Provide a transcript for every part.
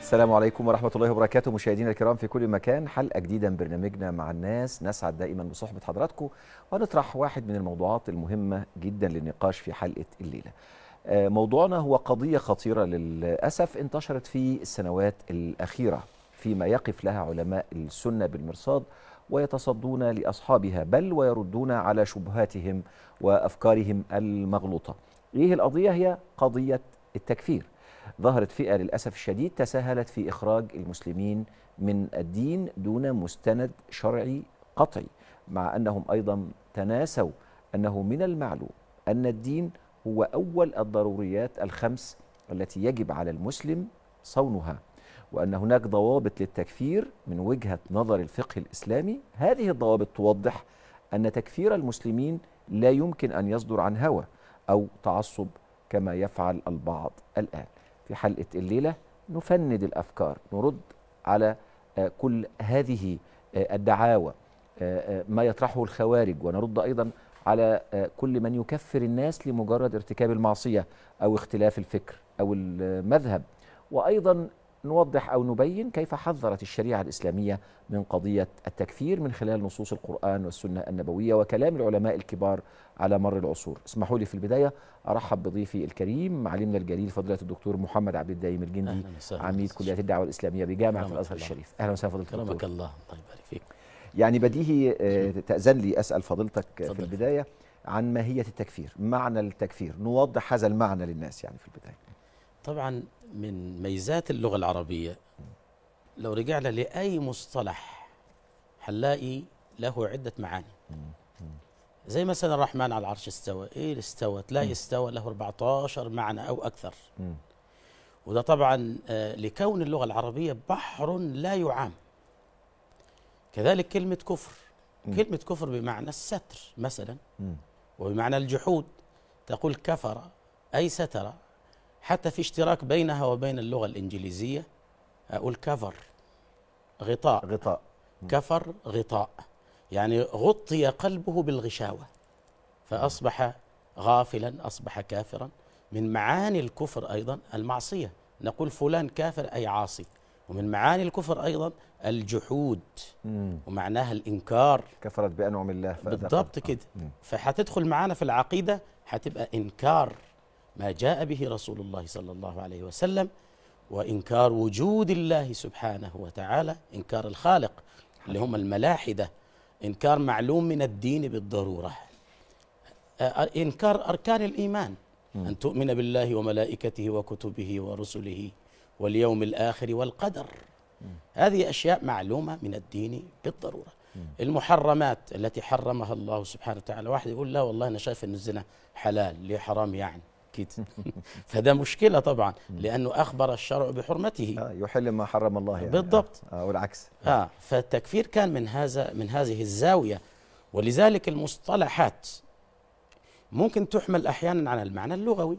السلام عليكم ورحمة الله وبركاته مشاهدينا الكرام في كل مكان حلقة جديدة من برنامجنا مع الناس نسعد دائما بصحبة حضراتكم ونطرح واحد من الموضوعات المهمة جدا للنقاش في حلقة الليلة آه، موضوعنا هو قضية خطيرة للأسف انتشرت في السنوات الأخيرة فيما يقف لها علماء السنة بالمرصاد ويتصدون لأصحابها بل ويردون على شبهاتهم وأفكارهم المغلوطة إيه القضية هي قضية التكفير ظهرت فئة للأسف الشديد تساهلت في إخراج المسلمين من الدين دون مستند شرعي قطعي مع أنهم أيضا تناسوا أنه من المعلوم أن الدين هو أول الضروريات الخمس التي يجب على المسلم صونها وأن هناك ضوابط للتكفير من وجهة نظر الفقه الإسلامي هذه الضوابط توضح أن تكفير المسلمين لا يمكن أن يصدر عن هوى أو تعصب كما يفعل البعض الآن في حلقة الليلة نفند الأفكار نرد على آه، كل هذه آه، الدعاوى آه، ما يطرحه الخوارج ونرد أيضا على كل من يكفر الناس لمجرد ارتكاب المعصية أو اختلاف الفكر أو المذهب وأيضا نوضح أو نبين كيف حذرت الشريعة الإسلامية من قضية التكفير من خلال نصوص القرآن والسنة النبوية وكلام العلماء الكبار على مر العصور اسمحوا لي في البداية أرحب بضيفي الكريم معلمنا الجليل فضيلة الدكتور محمد عبد الدايم الجندي عميد كلية الدعوة الإسلامية بجامعة الأزهر الشريف أهلا وسهلا فضيلة الدكتور كرمك الله الله طيب، يبارك فيك يعني بديهي آه، تأذن لي أسأل فضيلتك في البداية عن ماهية التكفير معنى التكفير نوضح هذا المعنى للناس يعني في البداية طبعا من ميزات اللغة العربية لو رجعنا لأي مصطلح هنلاقي له عدة معاني زي مثلا الرحمن على العرش استوى ايه استوى تلاقي استوى له 14 معنى او اكثر وده طبعا آه، لكون اللغه العربيه بحر لا يعام كذلك كلمه كفر كلمه كفر بمعنى الستر مثلا وبمعنى الجحود تقول كفر اي ستر حتى في اشتراك بينها وبين اللغة الإنجليزية أقول كفر غطاء غطاء كفر غطاء يعني غطي قلبه بالغشاوة فأصبح غافلا أصبح كافرا من معاني الكفر أيضا المعصية نقول فلان كافر أي عاصي ومن معاني الكفر أيضا الجحود ومعناها الإنكار كفرت بأنعم الله بالضبط كده فهتدخل معانا في العقيدة هتبقى إنكار ما جاء به رسول الله صلى الله عليه وسلم وإنكار وجود الله سبحانه وتعالى إنكار الخالق اللي هم الملاحدة إنكار معلوم من الدين بالضرورة آه، إنكار أركان الإيمان أن تؤمن بالله وملائكته وكتبه ورسله واليوم الآخر والقدر هذه أشياء معلومة من الدين بالضرورة المحرمات التي حرمها الله سبحانه وتعالى واحد يقول لا والله أنا شايف أن الزنا حلال ليه حرام يعني اكيد فده مشكله طبعا لانه اخبر الشرع بحرمته آه، يحل ما حرم الله يعني بالضبط أو آه، آه، والعكس اه فالتكفير كان من هذا من هذه الزاويه ولذلك المصطلحات ممكن تحمل احيانا على المعنى اللغوي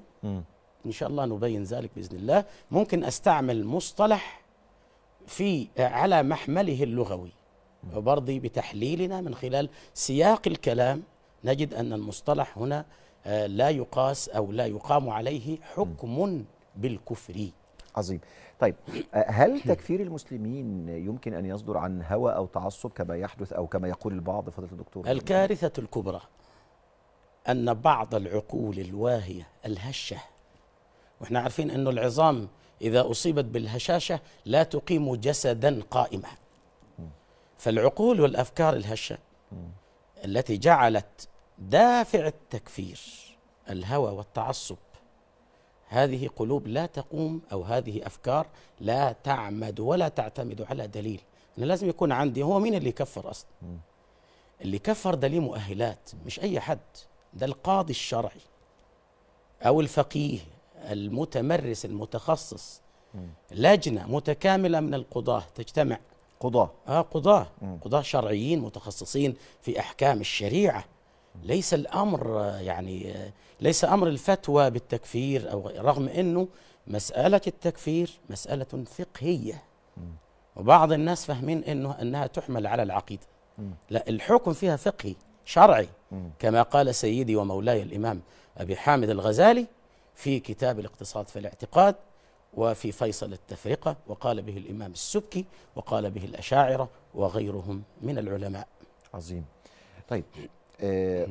ان شاء الله نبين ذلك باذن الله ممكن استعمل مصطلح في على محمله اللغوي وبرضي بتحليلنا من خلال سياق الكلام نجد ان المصطلح هنا آه، لا يقاس أو لا يقام عليه حكم بالكفر عظيم طيب آه، هل تكفير المسلمين يمكن أن يصدر عن هوى أو تعصب كما يحدث أو كما يقول البعض فضيلة الدكتور الكارثة الكبرى أن بعض العقول الواهية الهشة واحنا عارفين أنه العظام إذا أصيبت بالهشاشة لا تقيم جسدا قائما فالعقول والأفكار الهشة التي جعلت دافع التكفير الهوى والتعصب هذه قلوب لا تقوم او هذه افكار لا تعمد ولا تعتمد على دليل انا لازم يكون عندي هو مين اللي كفر اصلا اللي كفر ده ليه مؤهلات مش اي حد ده القاضي الشرعي او الفقيه المتمرس المتخصص لجنه متكامله من القضاه تجتمع قضاه اه قضاه قضاه شرعيين متخصصين في احكام الشريعه ليس الامر يعني ليس امر الفتوى بالتكفير او رغم انه مساله التكفير مساله فقهيه وبعض الناس فاهمين انه انها تحمل على العقيده لا الحكم فيها فقهي شرعي كما قال سيدي ومولاي الامام ابي حامد الغزالي في كتاب الاقتصاد في الاعتقاد وفي فيصل التفرقه وقال به الامام السبكي وقال به الاشاعره وغيرهم من العلماء عظيم طيب آه،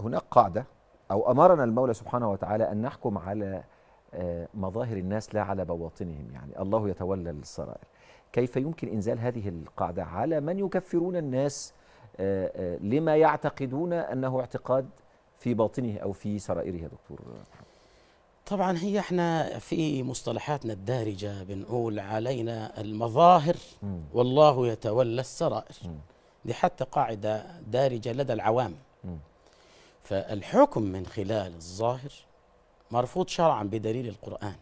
هناك قاعدة أو أمرنا المولى سبحانه وتعالى أن نحكم على آه، مظاهر الناس لا على بواطنهم يعني الله يتولى السرائر كيف يمكن إنزال هذه القاعدة على من يكفرون الناس آه، لما يعتقدون أنه اعتقاد في باطنه أو في سرائره يا دكتور طبعا هي احنا في مصطلحاتنا الدارجة بنقول علينا المظاهر والله يتولى السرائر دي حتى قاعدة دارجة لدى العوام فالحكم من خلال الظاهر مرفوض شرعا بدليل القرآن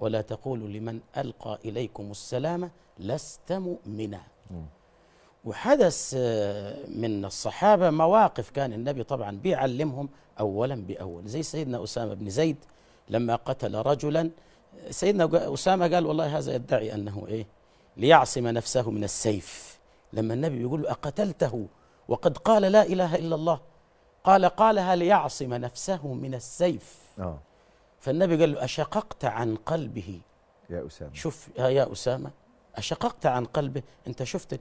ولا تقولوا لمن ألقى إليكم السلام لست مؤمنا وحدث آه، من الصحابة مواقف كان النبي طبعا بيعلمهم أولا بأول زي سيدنا أسامة بن زيد لما قتل رجلا آه، سيدنا أسامة قال والله هذا يدعي أنه إيه ليعصم نفسه من السيف لما النبي بيقول له أقتلته وقد قال لا إله إلا الله قال قالها ليعصم نفسه من السيف آه. فالنبي قال له أشققت عن قلبه يا أسامة شوف آه، يا أسامة أشققت عن قلبه أنت شفت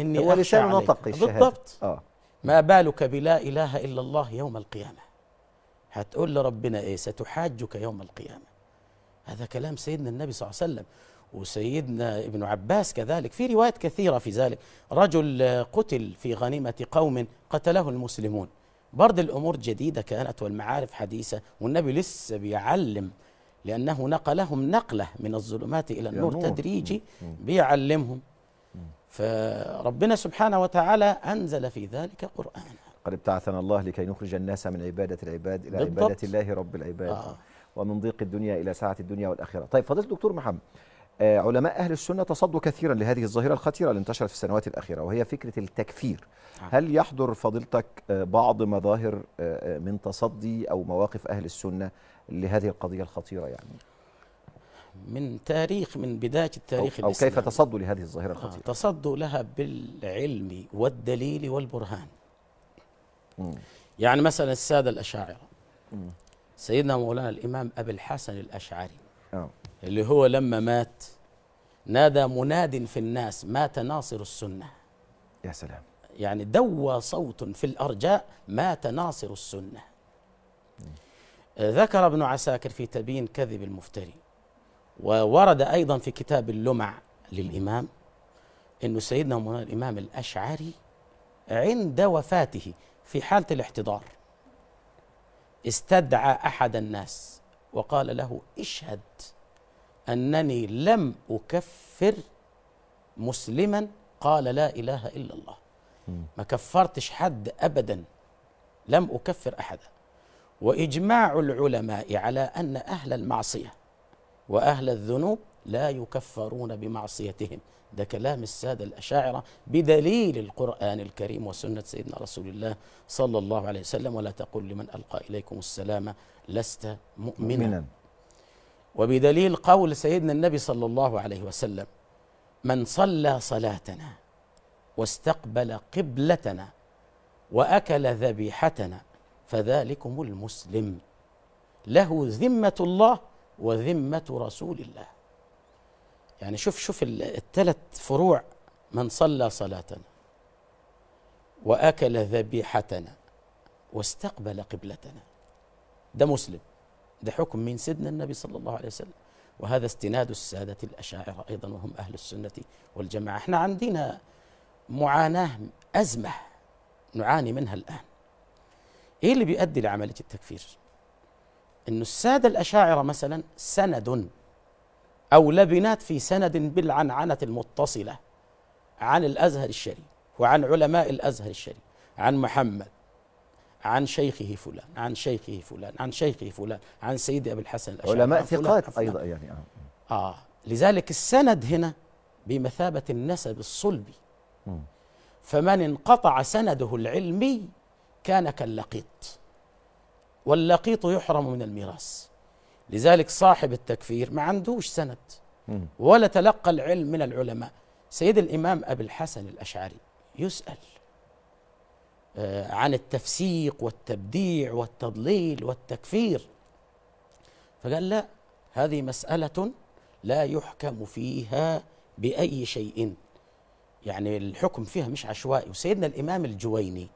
إني هو لسان نطق بالضبط آه. ما بالك بلا إله إلا الله يوم القيامة هتقول لربنا إيه ستحاجك يوم القيامة هذا كلام سيدنا النبي صلى الله عليه وسلم وسيدنا ابن عباس كذلك في روايات كثيرة في ذلك رجل قتل في غنيمة قوم قتله المسلمون برضه الأمور جديدة كانت والمعارف حديثة والنبي لسه بيعلم لأنه نقلهم نقلة من الظلمات إلى النور تدريجي بيعلمهم فربنا سبحانه وتعالى أنزل في ذلك قرآن قد ابتعثنا الله لكي نخرج الناس من عبادة العباد إلى عبادة الله رب العباد آه. ومن ضيق الدنيا إلى ساعة الدنيا والآخرة طيب فضيلة دكتور محمد آه، علماء أهل السنة تصدوا كثيرا لهذه الظاهرة الخطيرة اللي انتشرت في السنوات الأخيرة وهي فكرة التكفير نعم. هل يحضر فضيلتك آه، بعض مظاهر آه، من تصدي أو مواقف أهل السنة لهذه القضية الخطيرة يعني؟ من تاريخ من بداية التاريخ أو, أو كيف تصدوا لهذه الظاهرة الخطيرة؟ تصدوا لها بالعلم والدليل والبرهان م. يعني مثلا السادة الأشاعرة سيدنا مولانا الإمام أبي الحسن الأشعري اللي هو لما مات نادى مناد في الناس مات ناصر السنة يا سلام يعني دوى صوت في الأرجاء مات ناصر السنة ذكر ابن عساكر في تبيين كذب المفتري وورد أيضا في كتاب اللمع للإمام أن سيدنا مولانا الإمام الأشعري عند وفاته في حالة الاحتضار استدعى أحد الناس وقال له اشهد أنني لم أكفر مسلما قال لا إله إلا الله ما كفرتش حد أبدا لم أكفر أحدا وإجماع العلماء على أن أهل المعصية وأهل الذنوب لا يكفرون بمعصيتهم ده كلام السادة الأشاعرة بدليل القرآن الكريم وسنة سيدنا رسول الله صلى الله عليه وسلم ولا تقل لمن ألقى إليكم السلام لست مؤمنا, مؤمنا. وبدليل قول سيدنا النبي صلى الله عليه وسلم من صلى صلاتنا واستقبل قبلتنا واكل ذبيحتنا فذلكم المسلم له ذمه الله وذمه رسول الله يعني شوف شوف الثلاث فروع من صلى صلاتنا واكل ذبيحتنا واستقبل قبلتنا ده مسلم ده حكم من سيدنا النبي صلى الله عليه وسلم وهذا استناد السادة الأشاعرة أيضا وهم أهل السنة والجماعة احنا عندنا معاناة أزمة نعاني منها الآن إيه اللي بيؤدي لعملية التكفير إن السادة الأشاعرة مثلا سند أو لبنات في سند بالعنعنة المتصلة عن الأزهر الشريف وعن علماء الأزهر الشريف عن محمد عن شيخه فلان عن شيخه فلان عن شيخه فلان عن سيدي أبي الحسن الأشعري علماء ثقات أيضا يعني آه. آه لذلك السند هنا بمثابة النسب الصلبي م. فمن انقطع سنده العلمي كان كاللقيط واللقيط يحرم من الميراث لذلك صاحب التكفير ما عندوش سند ولا تلقى العلم من العلماء سيد الإمام أبي الحسن الأشعري يسأل آه، عن التفسيق والتبديع والتضليل والتكفير فقال لا هذه مسألة لا يحكم فيها بأي شيء يعني الحكم فيها مش عشوائي وسيدنا الإمام الجويني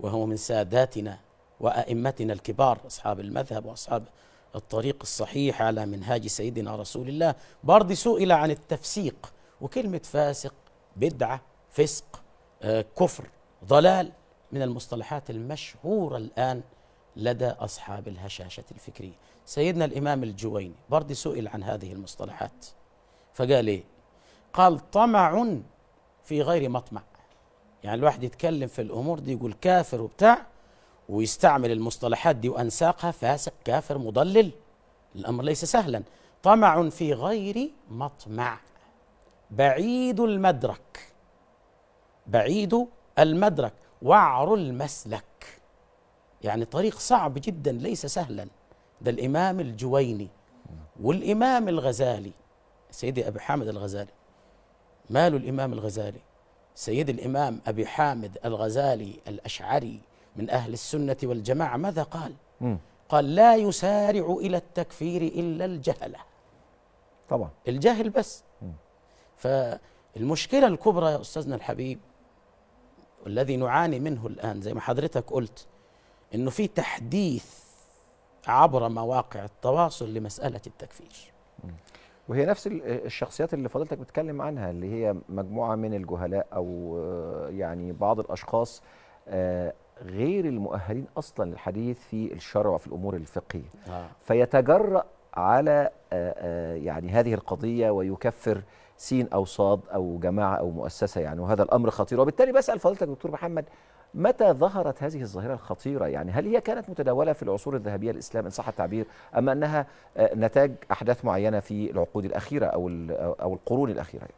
وهو من ساداتنا وأئمتنا الكبار أصحاب المذهب وأصحاب الطريق الصحيح على منهاج سيدنا رسول الله برضي سئل عن التفسيق وكلمة فاسق بدعة فسق آه، كفر ضلال من المصطلحات المشهورة الآن لدى أصحاب الهشاشة الفكرية سيدنا الإمام الجويني برضه سئل عن هذه المصطلحات فقال إيه قال طمع في غير مطمع يعني الواحد يتكلم في الأمور دي يقول كافر وبتاع ويستعمل المصطلحات دي وأنساقها فاسق كافر مضلل الأمر ليس سهلا طمع في غير مطمع بعيد المدرك بعيد المدرك وعر المسلك يعني طريق صعب جدا ليس سهلا ده الإمام الجويني والإمام الغزالي سيدي أبي حامد الغزالي مال الإمام الغزالي سيد الإمام أبي حامد الغزالي الأشعري من أهل السنة والجماعة ماذا قال؟ قال لا يسارع إلى التكفير إلا الجهلة طبعا الجاهل بس فالمشكلة الكبرى يا أستاذنا الحبيب والذي نعاني منه الآن زي ما حضرتك قلت أنه في تحديث عبر مواقع التواصل لمسألة التكفير وهي نفس الشخصيات اللي فضلتك بتتكلم عنها اللي هي مجموعة من الجهلاء أو آه، يعني بعض الأشخاص آه، غير المؤهلين أصلا للحديث في الشرع وفي الأمور الفقهية آه. فيتجرأ على آه، يعني هذه القضية ويكفر سين او صاد او جماعه او مؤسسه يعني وهذا الامر خطير وبالتالي بسال فضيلتك دكتور محمد متى ظهرت هذه الظاهره الخطيره يعني هل هي كانت متداوله في العصور الذهبيه للاسلام ان صح التعبير ام انها آه، نتاج احداث معينه في العقود الاخيره او آه، او القرون الاخيره يعني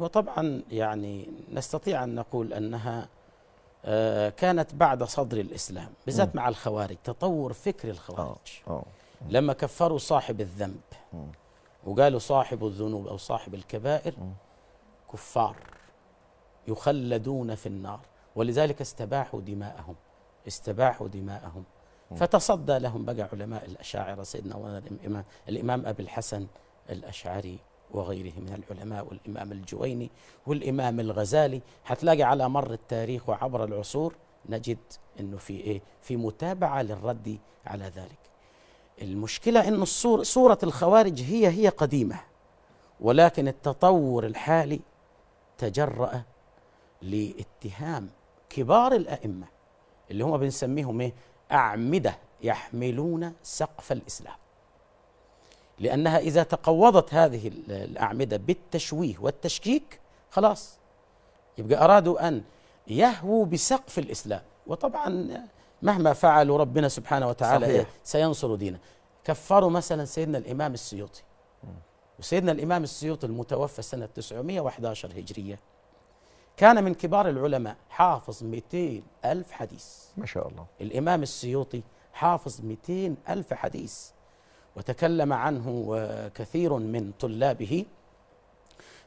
هو طبعا يعني نستطيع ان نقول انها آه، كانت بعد صدر الاسلام بالذات مع الخوارج تطور فكر الخوارج أوه. أوه. لما كفروا صاحب الذنب وقالوا صاحب الذنوب أو صاحب الكبائر كفار يخلدون في النار ولذلك استباحوا دماءهم استباحوا دماءهم فتصدى لهم بقى علماء الأشاعرة سيدنا الإمام, الإمام أبي الحسن الأشعري وغيره من العلماء والإمام الجويني والإمام الغزالي هتلاقي على مر التاريخ وعبر العصور نجد أنه في إيه في متابعة للرد على ذلك المشكلة أن الصورة صورة الخوارج هي هي قديمة ولكن التطور الحالي تجرأ لاتهام كبار الأئمة اللي هم بنسميهم إيه؟ أعمدة يحملون سقف الإسلام لأنها إذا تقوضت هذه الأعمدة بالتشويه والتشكيك خلاص يبقى أرادوا أن يهووا بسقف الإسلام وطبعا مهما فعلوا ربنا سبحانه وتعالى صحيح. إيه، سينصر دينه كفروا مثلا سيدنا الإمام السيوطي وسيدنا الإمام السيوطي المتوفى سنة 911 هجرية كان من كبار العلماء حافظ 200 ألف حديث ما شاء الله الإمام السيوطي حافظ 200 ألف حديث وتكلم عنه آه، كثير من طلابه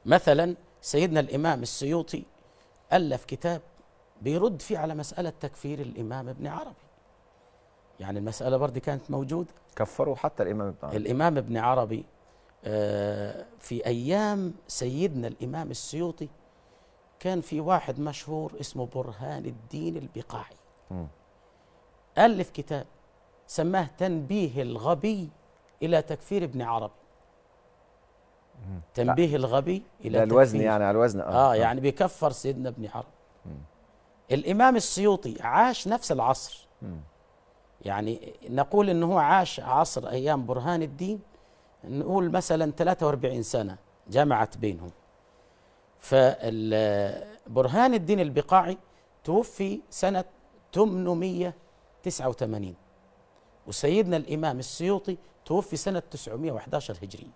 مثلا سيدنا الإمام السيوطي ألف كتاب بيرد فيه على مسألة تكفير الإمام ابن عربي يعني المسألة برضه كانت موجودة كفروا حتى الإمام ابن عربي الإمام ابن عربي آه، في أيام سيدنا الإمام السيوطي كان في واحد مشهور اسمه برهان الدين البقاعي ألف كتاب سماه تنبيه الغبي إلى تكفير ابن عربي تنبيه الغبي إلى تكفير الوزن يعني على الوزن آه, آه يعني بيكفر سيدنا ابن عربي الإمام السيوطي عاش نفس العصر يعني نقول أنه عاش عصر أيام برهان الدين نقول مثلا 43 سنة جمعت بينهم فبرهان الدين البقاعي توفي سنة 889 وسيدنا الإمام السيوطي توفي سنة 911 هجري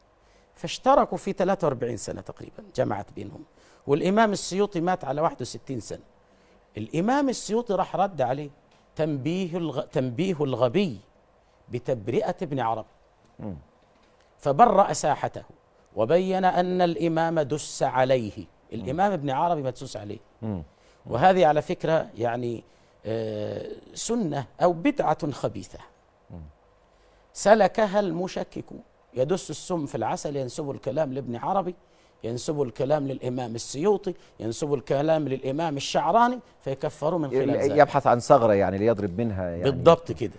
فاشتركوا في 43 سنة تقريبا جمعت بينهم والإمام السيوطي مات على 61 سنة الإمام السيوطي راح رد عليه تنبيه الغ... تنبيه الغبي بتبرئة ابن عربي فبرأ ساحته وبين أن الإمام دس عليه الإمام ابن عربي ما عليه وهذه على فكرة يعني آه، سنة أو بدعة خبيثة سلكها المشككون يدس السم في العسل ينسب الكلام لابن عربي ينسب الكلام للإمام السيوطي ينسب الكلام للإمام الشعراني فيكفروا من خلال يعني ذلك يبحث عن ثغرة يعني ليضرب منها يعني بالضبط كده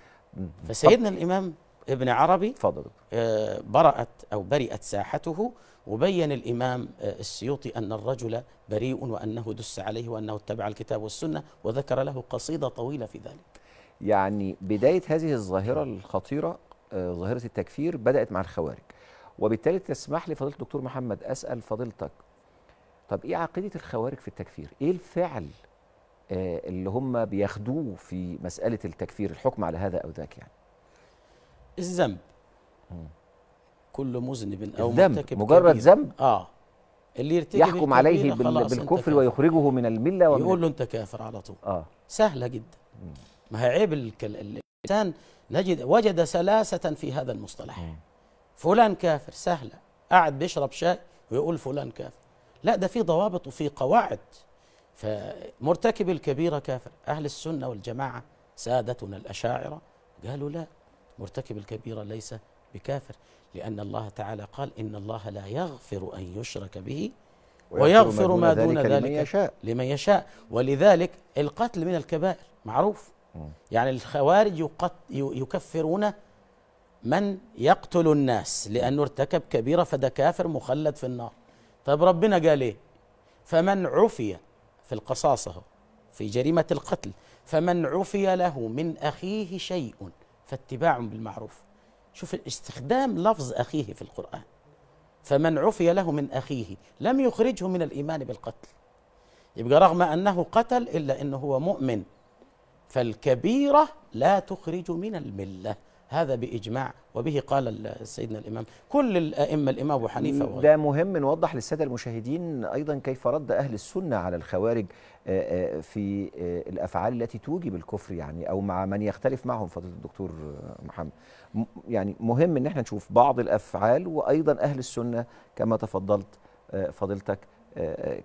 فسيدنا الإمام ابن عربي فضل. آه، برأت أو برئت ساحته وبين الإمام آه، السيوطي أن الرجل بريء وأنه دس عليه وأنه اتبع الكتاب والسنة وذكر له قصيدة طويلة في ذلك يعني بداية هذه الظاهرة الخطيرة آه، ظاهرة التكفير بدأت مع الخوارج وبالتالي تسمح لي فضيله الدكتور محمد اسال فضيلتك طب ايه عقيده الخوارج في التكفير ايه الفعل آه، اللي هم بياخدوه في مساله التكفير الحكم على هذا او ذاك يعني الذنب كل مذنب او الذنب مجرد ذنب اه اللي يرتكب يحكم عليه بالكفر ويخرجه من المله ومن يقول له انت كافر على طول اه سهله جدا ما هي عيب الانسان نجد وجد سلاسه في هذا المصطلح مم. فلان كافر سهلة قاعد بيشرب شاي ويقول فلان كافر لا ده في ضوابط وفي قواعد فمرتكب الكبيرة كافر أهل السنة والجماعة سادتنا الأشاعرة قالوا لا مرتكب الكبيرة ليس بكافر لأن الله تعالى قال إن الله لا يغفر أن يشرك به ويغفر ما دون ذلك, ذلك لمن, يشاء. لمن يشاء ولذلك القتل من الكبائر معروف يعني الخوارج يكفرون من يقتل الناس لأنه ارتكب كبيرة فده كافر مخلد في النار طيب ربنا قال إيه فمن عفي في القصاصة في جريمة القتل فمن عفي له من أخيه شيء فاتباع بالمعروف شوف استخدام لفظ أخيه في القرآن فمن عفي له من أخيه لم يخرجه من الإيمان بالقتل يبقى رغم أنه قتل إلا أنه هو مؤمن فالكبيرة لا تخرج من المله هذا بإجماع وبه قال سيدنا الإمام كل الأئمة الإمام أبو حنيفة وغيره ده مهم نوضح للسادة المشاهدين أيضا كيف رد أهل السنة على الخوارج آه، آه، في آه، الأفعال التي توجب الكفر يعني أو مع من يختلف معهم فضيلة الدكتور محمد يعني مهم أن احنا نشوف بعض الأفعال وأيضا أهل السنة كما تفضلت فضيلتك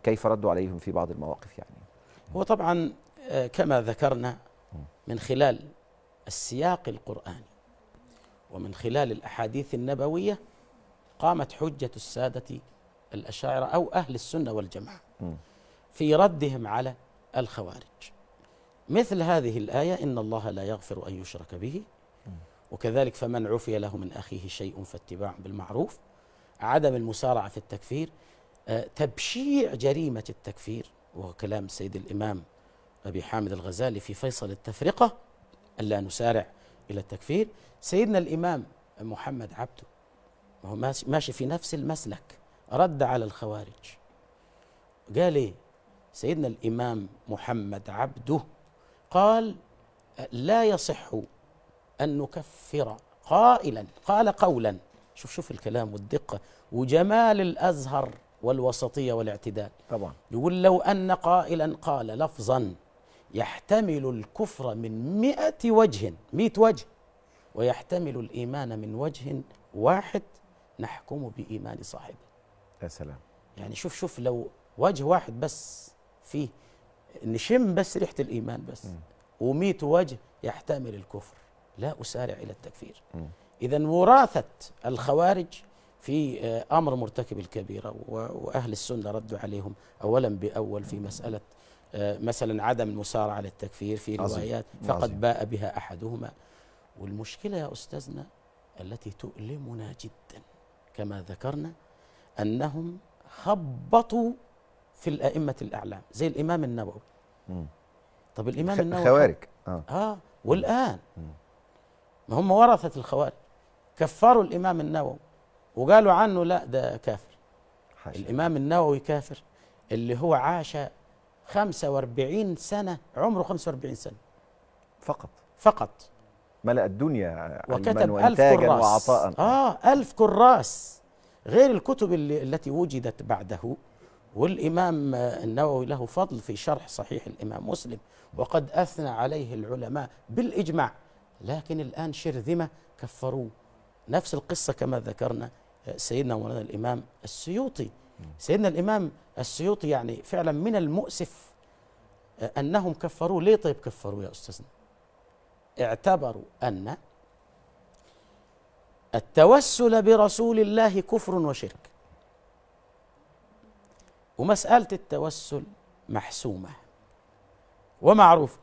كيف ردوا عليهم في بعض المواقف يعني هو طبعا كما ذكرنا من خلال السياق القرآني ومن خلال الأحاديث النبوية قامت حجة السادة الأشاعرة أو أهل السنة والجماعة في ردهم على الخوارج مثل هذه الآية إن الله لا يغفر أن يشرك به وكذلك فمن عفي له من أخيه شيء فاتباع بالمعروف عدم المسارعة في التكفير آه، تبشيع جريمة التكفير وهو كلام سيد الإمام أبي حامد الغزالي في فيصل التفرقة ألا نسارع إلى التكفير سيدنا الإمام محمد عبده هو ماشي في نفس المسلك رد على الخوارج قال إيه سيدنا الإمام محمد عبده قال لا يصح أن نكفر قائلا قال قولا شوف شوف الكلام والدقة وجمال الأزهر والوسطية والاعتدال طبعا يقول لو أن قائلا قال لفظا يحتمل الكفر من مئة وجه مئة وجه ويحتمل الإيمان من وجه واحد نحكم بإيمان صاحبه يا سلام يعني شوف شوف لو وجه واحد بس فيه نشم بس ريحة الإيمان بس ومئة وجه يحتمل الكفر لا أسارع إلى التكفير إذا وراثة الخوارج في آه، أمر مرتكب الكبيرة وأهل السنة ردوا عليهم أولا بأول في مسألة آه، مثلا عدم المسارعة للتكفير في روايات فقد باء بها أحدهما والمشكلة يا أستاذنا التي تؤلمنا جدا كما ذكرنا أنهم خبطوا في الأئمة الأعلام زي الإمام النووي طب الإمام النووي خوارج آه. آه. آه والآن ما هم ورثة الخوارج كفروا الإمام النووي وقالوا عنه لا ده كافر حاشا. الإمام النووي كافر اللي هو عاش 45 سنة عمره 45 سنة فقط فقط ملأ الدنيا وكتب ألف كراس وعطاء آه ألف كراس غير الكتب اللي التي وجدت بعده والإمام النووي له فضل في شرح صحيح الإمام مسلم وقد أثنى عليه العلماء بالإجماع لكن الآن شرذمة كفروه نفس القصة كما ذكرنا آه، سيدنا مولانا الإمام السيوطي سيدنا الإمام السيوطي يعني فعلا من المؤسف آه، أنهم كفروه ليه طيب كفروه يا أستاذنا اعتبروا أن التوسل برسول الله كفر وشرك ومسألة التوسل محسومة ومعروفة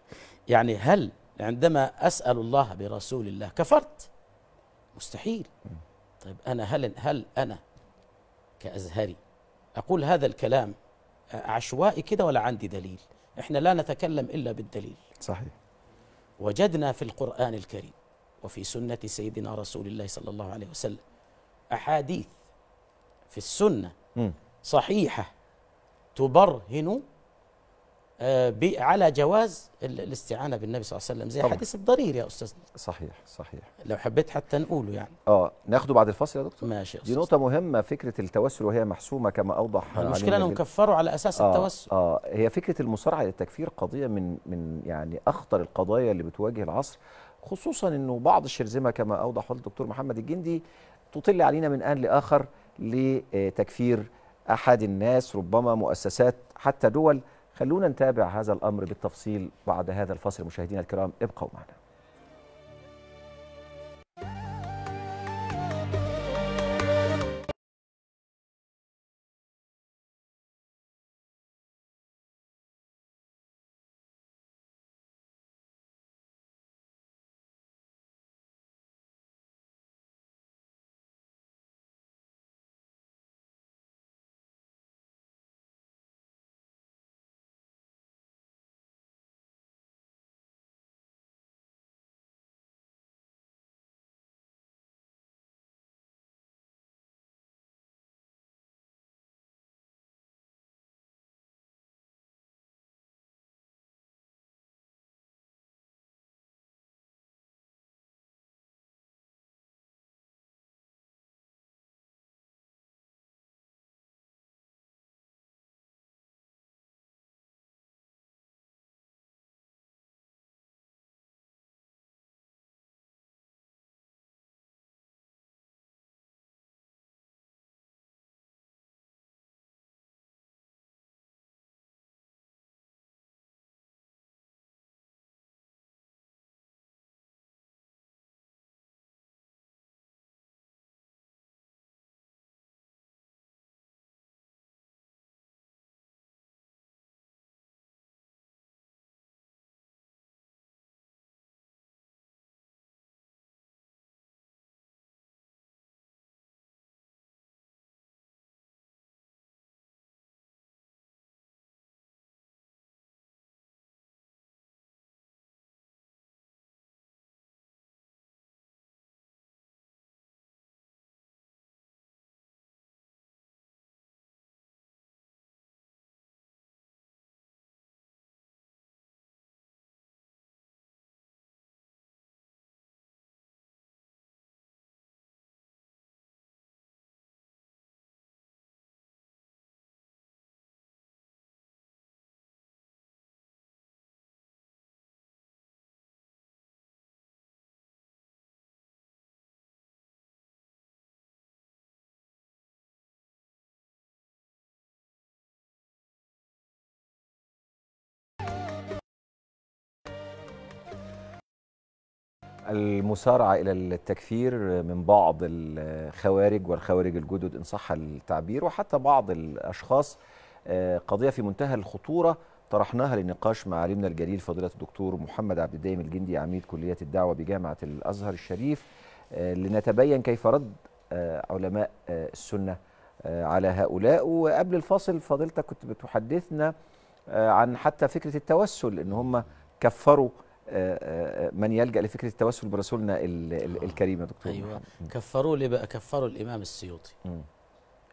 يعني هل عندما أسأل الله برسول الله كفرت مستحيل طيب أنا هل هل أنا كأزهري أقول هذا الكلام آه، عشوائي كده ولا عندي دليل إحنا لا نتكلم إلا بالدليل صحيح وجدنا في القرآن الكريم وفي سنة سيدنا رسول الله صلى الله عليه وسلم أحاديث في السنة صحيحة تبرهن آه، على جواز الاستعانه بالنبي صلى الله عليه وسلم زي طبعا. حديث الضرير يا استاذ صحيح صحيح لو حبيت حتى نقوله يعني اه ناخده بعد الفصل يا دكتور ماشي دي نقطه مهمه فكره التوسل وهي محسومه كما اوضح المشكله انهم كفروا على اساس آه التوسل اه هي فكره المصارعه للتكفير قضيه من من يعني اخطر القضايا اللي بتواجه العصر خصوصا انه بعض الشرذمه كما اوضح الدكتور محمد الجندي تطل علينا من ان لاخر لتكفير احد الناس ربما مؤسسات حتى دول خلونا نتابع هذا الأمر بالتفصيل بعد هذا الفصل مشاهدينا الكرام ابقوا معنا المسارعة إلى التكفير من بعض الخوارج والخوارج الجدد إن صح التعبير وحتى بعض الأشخاص آه، قضية في منتهى الخطورة طرحناها للنقاش مع علمنا الجليل فضيلة الدكتور محمد عبد الدايم الجندي عميد كلية الدعوة بجامعة الأزهر الشريف آه، لنتبين كيف رد آه، علماء السنة على هؤلاء وقبل الفاصل فضيلتك كنت بتحدثنا عن حتى فكرة التوسل إن هم كفروا من يلجا لفكره التوسل برسولنا آه. الكريم يا دكتور ايوه نعم. كفروا لي بقى كفروا الامام السيوطي م.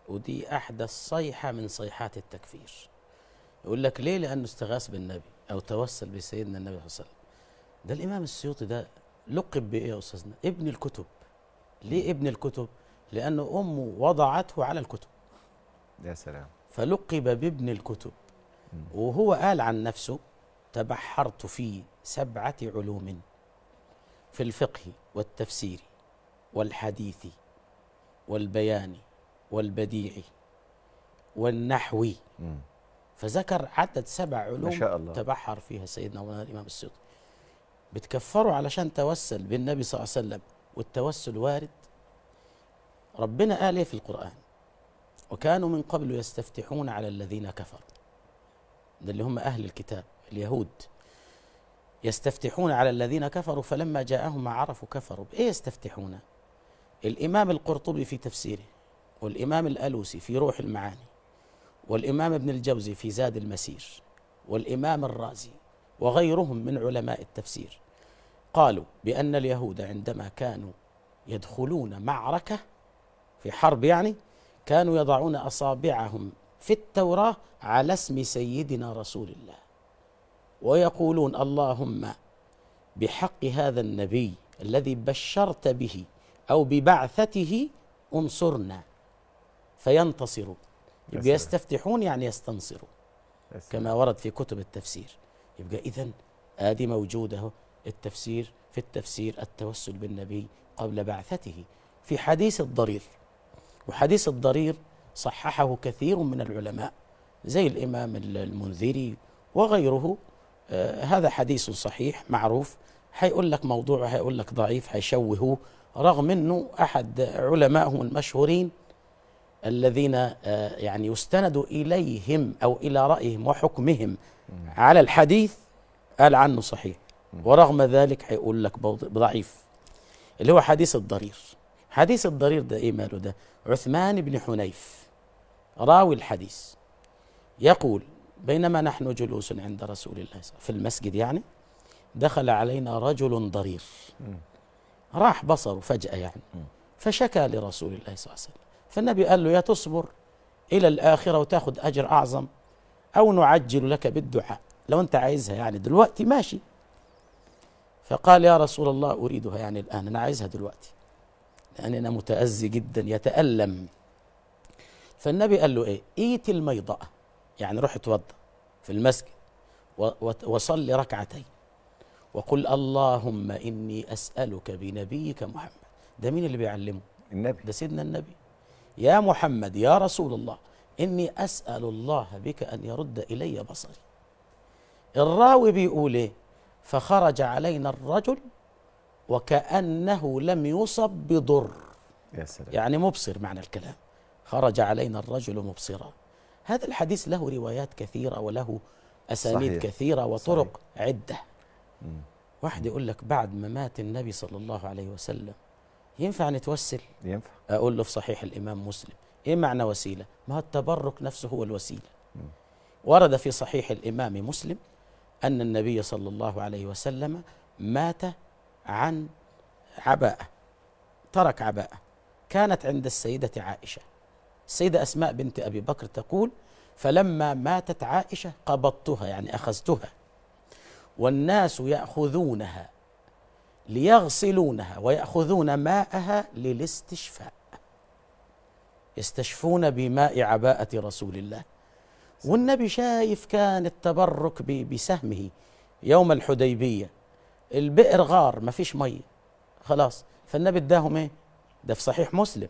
ودي احدث صيحه من صيحات التكفير يقول لك ليه لانه استغاث بالنبي او توسل بسيدنا النبي صلى الله عليه وسلم ده الامام السيوطي ده لقب بايه يا استاذنا ابن الكتب ليه ابن الكتب لانه امه وضعته على الكتب يا سلام فلقب بابن الكتب وهو قال عن نفسه تبحرت في سبعه علوم في الفقه والتفسير والحديث والبيان والبديع والنحو فذكر عدد سبع علوم ما شاء الله. تبحر فيها سيدنا مولانا الامام السيوطي بتكفروا علشان توسل بالنبي صلى الله عليه وسلم والتوسل وارد ربنا قال ايه في القران وكانوا من قبل يستفتحون على الذين كفروا ده اللي هم اهل الكتاب اليهود يستفتحون على الذين كفروا فلما جاءهم ما عرفوا كفروا بإيه يستفتحون الإمام القرطبي في تفسيره والإمام الألوسي في روح المعاني والإمام ابن الجوزي في زاد المسير والإمام الرازي وغيرهم من علماء التفسير قالوا بأن اليهود عندما كانوا يدخلون معركة في حرب يعني كانوا يضعون أصابعهم في التوراة على اسم سيدنا رسول الله ويقولون اللهم بحق هذا النبي الذي بشرت به او ببعثته انصرنا فينتصروا يبقى يستفتحون يعني يستنصروا كما ورد في كتب التفسير يبقى اذا هذه موجوده التفسير في التفسير التوسل بالنبي قبل بعثته في حديث الضرير وحديث الضرير صححه كثير من العلماء زي الامام المنذري وغيره آه، هذا حديث صحيح معروف هيقول لك موضوع هيقول لك ضعيف هيشوهه رغم انه احد علمائهم المشهورين الذين آه، يعني يستند اليهم او الى رايهم وحكمهم على الحديث قال عنه صحيح ورغم ذلك هيقول لك ضعيف اللي هو حديث الضرير حديث الضرير ده ايه ماله ده عثمان بن حنيف راوي الحديث يقول بينما نحن جلوس عند رسول الله في المسجد يعني دخل علينا رجل ضرير راح بصره فجأة يعني فشكى لرسول الله صلى الله عليه وسلم فالنبي قال له يا تصبر إلى الآخرة وتأخذ أجر أعظم أو نعجل لك بالدعاء لو أنت عايزها يعني دلوقتي ماشي فقال يا رسول الله أريدها يعني الآن أنا عايزها دلوقتي لأني أنا متأذي جدا يتألم فالنبي قال له إيه إيت الميضأة يعني روح اتوضا في المسجد وصلي ركعتين وقل اللهم إني أسألك بنبيك محمد ده مين اللي بيعلمه النبي ده سيدنا النبي يا محمد يا رسول الله إني أسأل الله بك أن يرد إلي بصري الراوي بيقول إيه فخرج علينا الرجل وكأنه لم يصب بضر يا سلام يعني مبصر معنى الكلام خرج علينا الرجل مبصرا هذا الحديث له روايات كثيرة وله أسانيد صحيح. كثيرة وطرق صحيح. عدة واحد يقول لك بعد ممات النبي صلى الله عليه وسلم ينفع نتوسل ينفع أقول له في صحيح الإمام مسلم إيه معنى وسيلة ما هو التبرك نفسه هو الوسيلة ورد في صحيح الإمام مسلم أن النبي صلى الله عليه وسلم مات عن عباءة ترك عباءة كانت عند السيدة عائشة السيدة أسماء بنت أبي بكر تقول فلما ماتت عائشة قبضتها يعني أخذتها والناس يأخذونها ليغسلونها ويأخذون ماءها للاستشفاء يستشفون بماء عباءة رسول الله والنبي شايف كان التبرك بسهمه يوم الحديبية البئر غار ما فيش مية خلاص فالنبي اداهم ايه ده في صحيح مسلم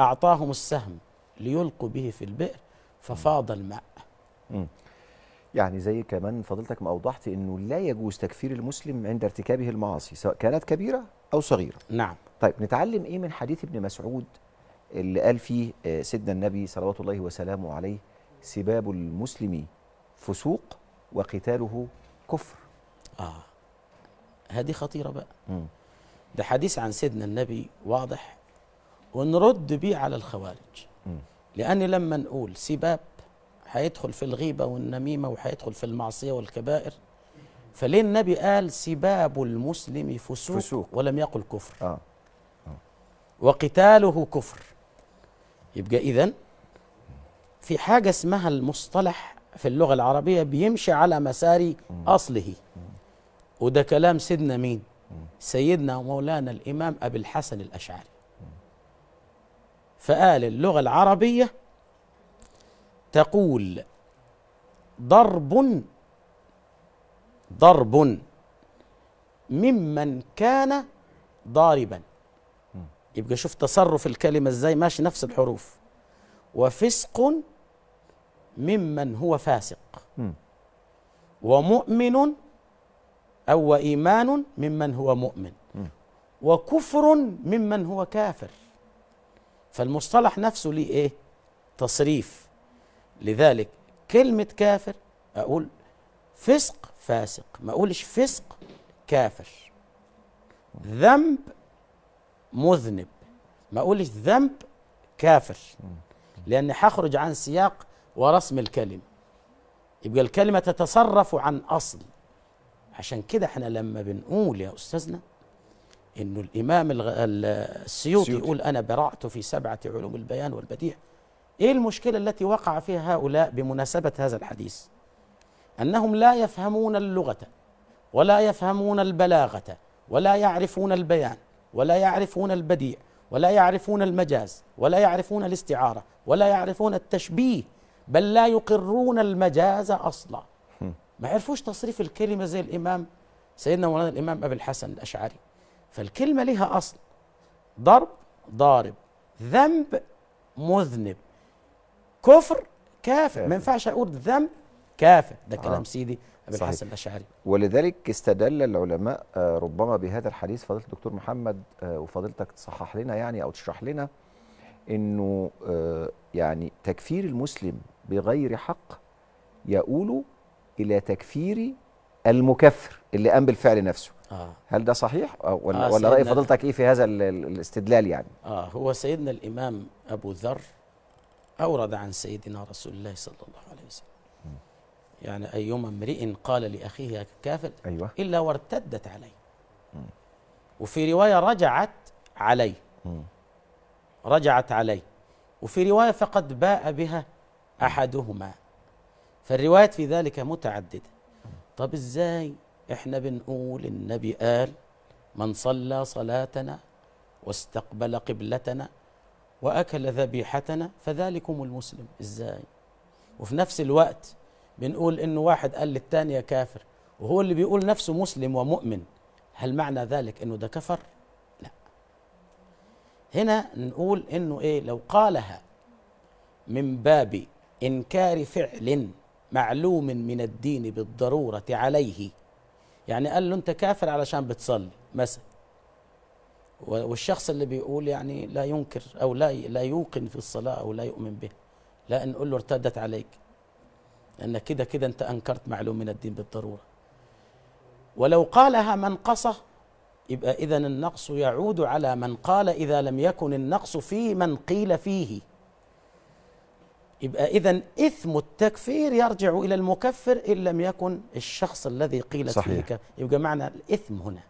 أعطاهم السهم ليلقوا به في البئر ففاض الماء يعني زي كمان فضلتك ما أوضحت أنه لا يجوز تكفير المسلم عند ارتكابه المعاصي سواء كانت كبيرة أو صغيرة نعم طيب نتعلم إيه من حديث ابن مسعود اللي قال فيه آه، سيدنا النبي صلوات الله وسلامه عليه سباب المسلم فسوق وقتاله كفر آه هذه خطيرة بقى م. ده حديث عن سيدنا النبي واضح ونرد بيه على الخوارج م. لأن لما نقول سباب هيدخل في الغيبة والنميمة وهيدخل في المعصية والكبائر فليه النبي قال سباب المسلم فسوق, فسوق. ولم يقل كفر آه. آه. وقتاله كفر يبقى إذن في حاجة اسمها المصطلح في اللغة العربية بيمشي على مسار أصله وده كلام سيدنا مين؟ سيدنا ومولانا الإمام أبي الحسن الأشعري فآل اللغة العربية تقول ضرب ضرب ممن كان ضاربا يبقى شوف تصرف الكلمة ازاي ماشي نفس الحروف وفسق ممن هو فاسق ومؤمن أو وإيمان ممن هو مؤمن وكفر ممن هو كافر فالمصطلح نفسه ليه ايه تصريف لذلك كلمة كافر أقول فسق فاسق ما أقولش فسق كافر ذنب مذنب ما أقولش ذنب كافر لأن هخرج عن سياق ورسم الكلمة يبقى الكلمة تتصرف عن أصل عشان كده احنا لما بنقول يا أستاذنا انه الامام السيوطي يقول انا برعت في سبعه علوم البيان والبديع ايه المشكله التي وقع فيها هؤلاء بمناسبه هذا الحديث انهم لا يفهمون اللغه ولا يفهمون البلاغه ولا يعرفون البيان ولا يعرفون البديع ولا يعرفون المجاز ولا يعرفون الاستعاره ولا يعرفون التشبيه بل لا يقرون المجاز اصلا ما عرفوش تصريف الكلمه زي الامام سيدنا مولانا الامام ابي الحسن الاشعري فالكلمة ليها أصل ضرب ضارب ذنب مذنب كفر كافر ما ينفعش أقول ذنب كافر ده آه. كلام آه. سيدي أبي الحسن الأشعري ولذلك استدل العلماء آه، ربما بهذا الحديث فضيلة الدكتور محمد آه، وفضلتك تصحح لنا يعني أو تشرح لنا انه يعني تكفير المسلم بغير حق يؤول الى تكفير المكفر اللي قام بالفعل نفسه آه. هل ده صحيح ولا, آه ولا رأي فضيلتك إيه في هذا الاستدلال يعني آه هو سيدنا الإمام أبو ذر أورد عن سيدنا رسول الله صلى الله عليه وسلم م. يعني أيما امرئ قال لأخيه كافر أيوة. إلا وارتدت عليه م. وفي رواية رجعت عليه رجعت عليه وفي رواية فقد باء بها أحدهما فالروايات في ذلك متعددة طب إزاي احنا بنقول النبي قال من صلى صلاتنا واستقبل قبلتنا واكل ذبيحتنا فذلكم المسلم ازاي وفي نفس الوقت بنقول انه واحد قال للتاني يا كافر وهو اللي بيقول نفسه مسلم ومؤمن هل معنى ذلك انه ده كفر لا هنا نقول انه ايه لو قالها من باب انكار فعل معلوم من الدين بالضروره عليه يعني قال له انت كافر علشان بتصلي مثلا والشخص اللي بيقول يعني لا ينكر او لا لا يوقن في الصلاه او لا يؤمن بها لا نقول له ارتدت عليك لان كده كده انت انكرت معلوم من الدين بالضروره ولو قالها من قصه يبقى اذا النقص يعود على من قال اذا لم يكن النقص في من قيل فيه يبقى إذا إثم التكفير يرجع إلى المكفر إن لم يكن الشخص الذي قيلت صحيح. فيك يبقى معنى الإثم هنا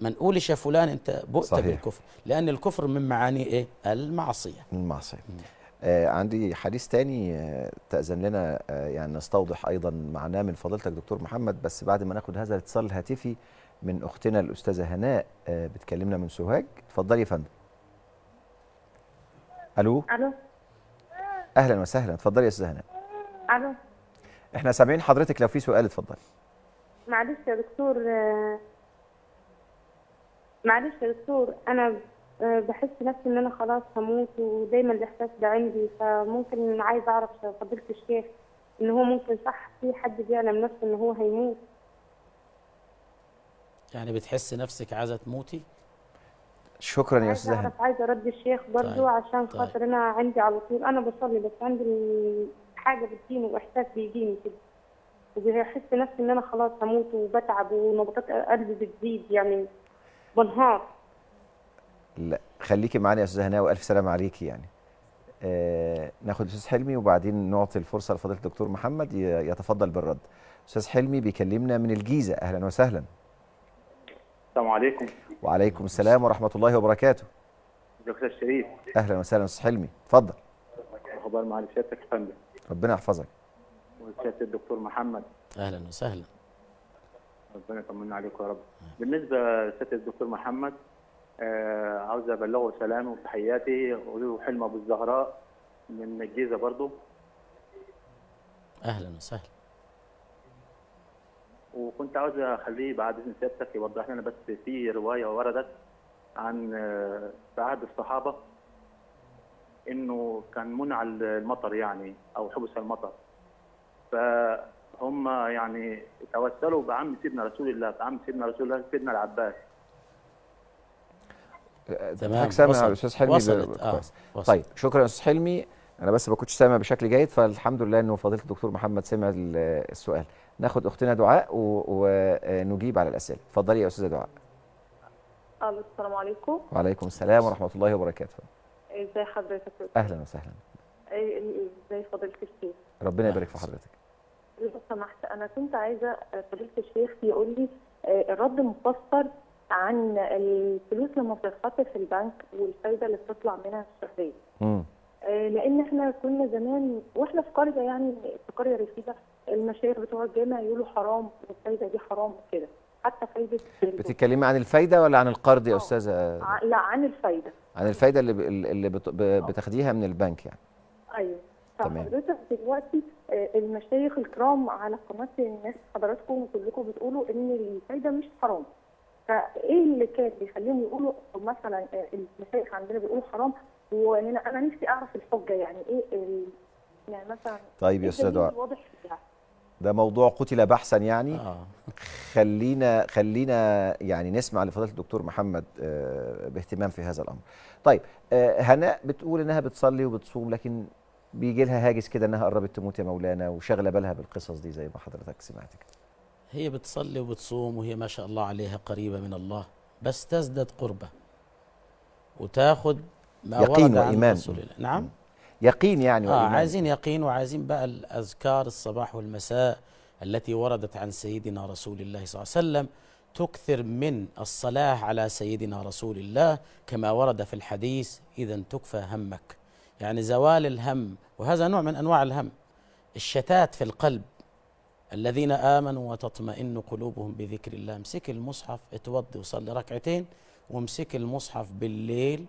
ما نقولش يا فلان أنت بؤت صحيح. بالكفر لأن الكفر من معاني إيه؟ المعصية المعصية آه عندي حديث تاني آه تأذن لنا آه يعني نستوضح أيضا معناه من فضيلتك دكتور محمد بس بعد ما ناخد هذا الاتصال الهاتفي من أختنا الأستاذة هناء آه بتكلمنا من سوهاج اتفضلي يا فندم ألو ألو اهلا وسهلا اتفضلي يا استاذه هناء الو احنا سامعين حضرتك لو في سؤال اتفضلي معلش يا دكتور معلش يا دكتور انا بحس نفسي ان انا خلاص هموت ودايما الاحساس ده عندي فممكن عايز اعرف فضيله الشيخ ان هو ممكن صح في حد بيعلم نفسه ان هو هيموت يعني بتحس نفسك عايزه تموتي شكرا يا استاذ اهلا عايزه ارد الشيخ برضو طيب. عشان طيب. خاطر انا عندي على طول انا بصلي بس عندي حاجه بتجيني واحساس بيجيني كده وبحس نفسي ان انا خلاص هموت وبتعب ونبضات قلبي بتزيد يعني بنهار لا خليكي معانا يا استاذه هناء والف سلامه عليكي يعني آه ناخد استاذ حلمي وبعدين نعطي الفرصه لفضيله الدكتور محمد يتفضل بالرد استاذ حلمي بيكلمنا من الجيزه اهلا وسهلا السلام عليكم وعليكم السلام ورحمه الله وبركاته دكتور الشريف اهلا وسهلا استاذ حلمي اتفضل اخبار معالي سيادتك يا فندم ربنا يحفظك وسياده الدكتور محمد اهلا وسهلا ربنا يطمنا عليكم يا رب بالنسبه لسياده الدكتور محمد آه عاوز ابلغه سلامي وتحياتي وحلم حلم ابو الزهراء من الجيزه برضه اهلا وسهلا وكنت عاوز اخليه بعد اذن سيادتك يوضح لنا بس في روايه وردت عن في آه، عهد الصحابه انه كان منع المطر يعني او حبس المطر فهم يعني توسلوا بعم سيدنا رسول الله بعم سيدنا رسول الله سيدنا العباس آه، تمام وصلت. وصلت. آه. وصلت. طيب شكرا استاذ حلمي انا بس ما كنتش سامع بشكل جيد فالحمد لله انه فضيله الدكتور محمد سمع السؤال ناخد اختنا دعاء ونجيب على الاسئله اتفضلي يا استاذه دعاء السلام عليكم وعليكم السلام ورحمه الله وبركاته ازي حضرتك اهلا وسهلا إيه، ازي فضيلة الشيخ ربنا يبارك في حضرتك لو سمحت انا كنت عايزه فضيلة الشيخ يقول لي آه، الرد مفسر عن الفلوس لما بتتحط في البنك والفايده اللي بتطلع منها الشهريه آه، لان احنا كنا زمان واحنا في قريه يعني في قريه رشيده المشايخ بتوع الجامع يقولوا حرام والفايده دي حرام وكده حتى فايده بتتكلمي عن الفايده ولا عن القرض يا آه. استاذه؟ لا عن الفايده عن الفايده اللي اللي بتاخديها من البنك يعني ايوه حضرتك دلوقتي آه، المشايخ الكرام على قناه الناس حضراتكم كلكم بتقولوا ان الفايده مش حرام فايه اللي كان بيخليهم يقولوا مثلا المشايخ عندنا بيقولوا حرام وانا انا نفسي اعرف الحجه يعني ايه يعني مثلا طيب يا إيه استاذ واضح ده موضوع قتل بحثا يعني آه. خلينا خلينا يعني نسمع لفضيله الدكتور محمد آه، باهتمام في هذا الامر. طيب آه، هناء بتقول انها بتصلي وبتصوم لكن بيجي لها هاجس كده انها قربت تموت يا مولانا وشغله بالها بالقصص دي زي ما حضرتك سمعت كده. هي بتصلي وبتصوم وهي ما شاء الله عليها قريبه من الله بس تزداد قربه وتاخد ما يقين وإيمان نعم يقين يعني آه وإيمان عايزين يقين وعايزين بقى الأذكار الصباح والمساء التي وردت عن سيدنا رسول الله صلى الله عليه وسلم تكثر من الصلاة على سيدنا رسول الله كما ورد في الحديث إذا تكفى همك يعني زوال الهم وهذا نوع من أنواع الهم الشتات في القلب الذين آمنوا وتطمئن قلوبهم بذكر الله امسك المصحف اتوضي وصلي ركعتين وامسك المصحف بالليل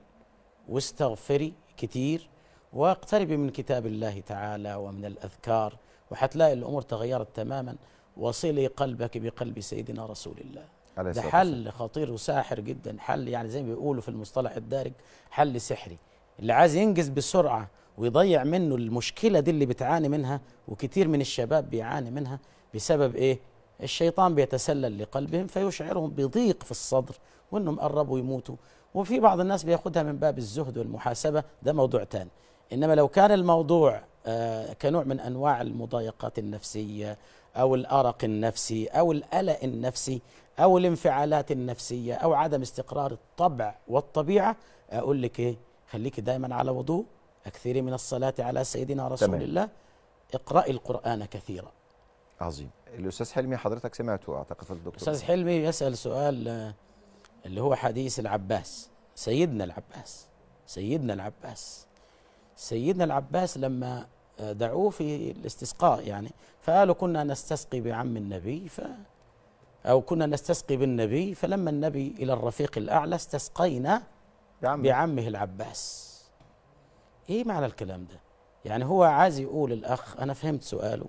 واستغفري كثير واقتربي من كتاب الله تعالى ومن الأذكار وحتلاقي الأمور تغيرت تماما وصلي قلبك بقلب سيدنا رسول الله ده حل خطير وساحر جدا حل يعني زي ما بيقولوا في المصطلح الدارج حل سحري اللي عايز ينجز بسرعة ويضيع منه المشكلة دي اللي بتعاني منها وكتير من الشباب بيعاني منها بسبب إيه الشيطان بيتسلل لقلبهم فيشعرهم بضيق في الصدر وإنهم قربوا يموتوا وفي بعض الناس بياخدها من باب الزهد والمحاسبة ده موضوع ثاني إنما لو كان الموضوع آه، كنوع من أنواع المضايقات النفسية أو الأرق النفسي أو القلق النفسي أو الانفعالات النفسية أو عدم استقرار الطبع والطبيعة أقول لك إيه خليك دايما على وضوء أكثري من الصلاة على سيدنا رسول تمام. الله اقرأي القرآن كثيرا عظيم الأستاذ حلمي حضرتك سمعته أعتقد الدكتور استاذ حلمي يسأل سؤال آه، اللي هو حديث العباس سيدنا العباس سيدنا العباس سيدنا العباس لما دعوه في الاستسقاء يعني فقالوا كنا نستسقي بعم النبي ف أو كنا نستسقي بالنبي فلما النبي إلى الرفيق الأعلى استسقينا بعم. بعمه العباس إيه معنى الكلام ده يعني هو عايز يقول الأخ أنا فهمت سؤاله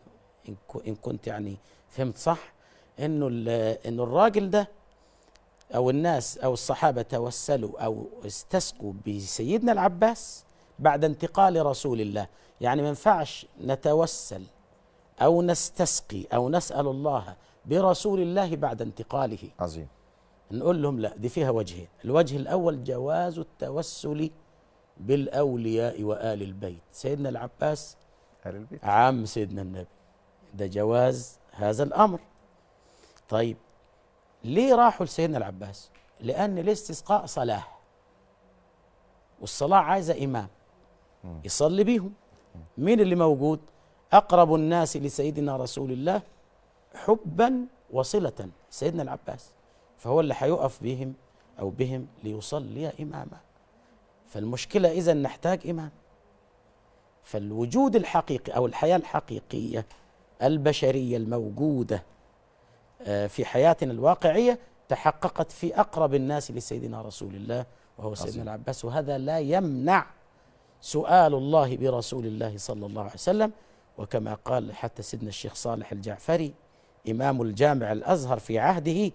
إن كنت يعني فهمت صح إنه إنه الراجل ده أو الناس أو الصحابة توسلوا أو استسقوا بسيدنا العباس بعد انتقال رسول الله يعني ما ينفعش نتوسل أو نستسقي أو نسأل الله برسول الله بعد انتقاله عظيم نقول لهم لا دي فيها وجهين الوجه الأول جواز التوسل بالأولياء وآل البيت سيدنا العباس آل البيت عم سيدنا النبي ده جواز هذا الأمر طيب ليه راحوا لسيدنا العباس لأن الاستسقاء صلاة والصلاة عايزة إمام يصلي بيهم مين اللي موجود أقرب الناس لسيدنا رسول الله حبا وصلة سيدنا العباس فهو اللي هيقف بهم أو بهم ليصلي إماما فالمشكلة إذا نحتاج إمام فالوجود الحقيقي أو الحياة الحقيقية البشرية الموجودة آه، في حياتنا الواقعية تحققت في أقرب الناس لسيدنا رسول الله وهو سيدنا العباس وهذا لا يمنع سؤال الله برسول الله صلى الله عليه وسلم وكما قال حتى سيدنا الشيخ صالح الجعفري إمام الجامع الأزهر في عهده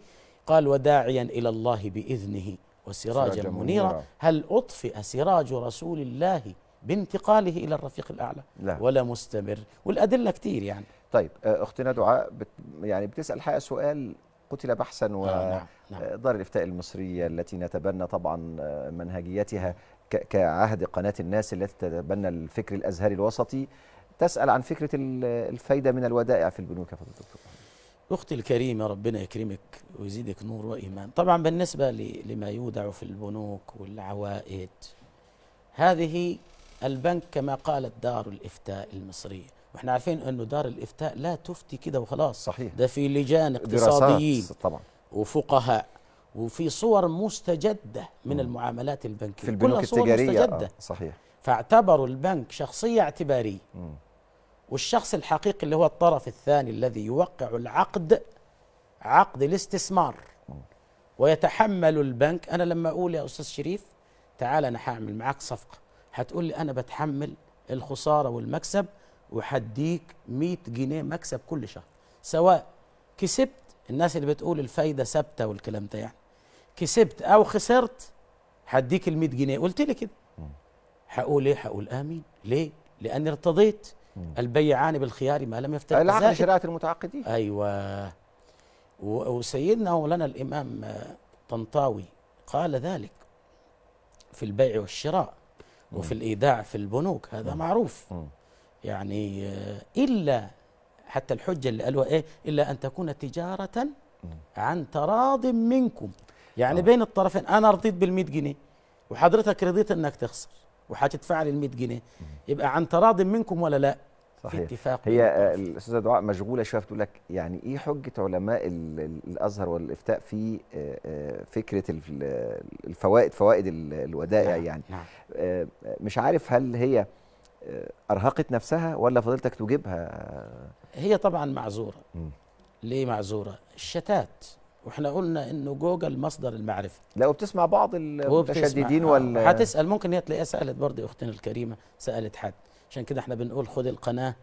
قال وداعيا إلى الله بإذنه وسراجا منيرا هل أطفئ سراج رسول الله بانتقاله إلى الرفيق الأعلى لا. ولا مستمر والأدلة كتير يعني طيب آه، اختنا دعاء بت يعني بتسال الحقيقه سؤال قتل بحثا آه، ودار نعم، نعم. آه، الافتاء المصريه التي نتبنى طبعا منهجيتها كعهد قناه الناس التي تتبنى الفكر الازهري الوسطي تسال عن فكره الفايده من الودائع في البنوك يا فضل الدكتور اختي الكريمه ربنا يكرمك ويزيدك نور وايمان طبعا بالنسبه لما يودع في البنوك والعوائد هذه البنك كما قالت دار الافتاء المصريه واحنا عارفين انه دار الافتاء لا تفتي كده وخلاص صحيح ده في لجان اقتصاديين طبعا وفقهاء وفي صور مستجده من م. المعاملات البنكيه في البنوك صور التجاريه مستجدة. آه صحيح فاعتبروا البنك شخصيه اعتباريه والشخص الحقيقي اللي هو الطرف الثاني الذي يوقع العقد عقد الاستثمار ويتحمل البنك انا لما اقول يا استاذ شريف تعال انا هعمل معاك صفقه هتقول لي انا بتحمل الخساره والمكسب وحديك 100 جنيه مكسب كل شهر سواء كسبت الناس اللي بتقول الفايده ثابته والكلام ده يعني كسبت او خسرت هديك ال 100 جنيه قلت لي كده هقول ايه هقول امين ليه لان ارتضيت البيعان بالخيار ما لم يفتح العقد شراءات المتعاقدين ايوه وسيدنا مولانا الامام طنطاوي قال ذلك في البيع والشراء وفي الايداع في البنوك هذا معروف يعني آه، إلا حتى الحجة اللي قالوها إيه إلا أن تكون تجارة عن تراض منكم يعني آه. بين الطرفين أنا رضيت بال100 جنيه وحضرتك رضيت أنك تخسر وحتدفع لي ال100 جنيه يبقى عن تراض منكم ولا لا صحيح. في اتفاق هي آه، الاستاذه دعاء مشغوله شويه بتقول لك يعني ايه حجه علماء الازهر والافتاء في فكره الفوائد فوائد الودائع نعم. يعني نعم. مش عارف هل هي ارهقت نفسها ولا فضلتك تجيبها هي طبعا معذوره ليه معذوره الشتات واحنا قلنا انه جوجل مصدر المعرفه لا وبتسمع بعض المتشددين وال آه، هتسال ممكن هي تلاقيها سالت برضه اختنا الكريمه سالت حد عشان كده احنا بنقول خد القناه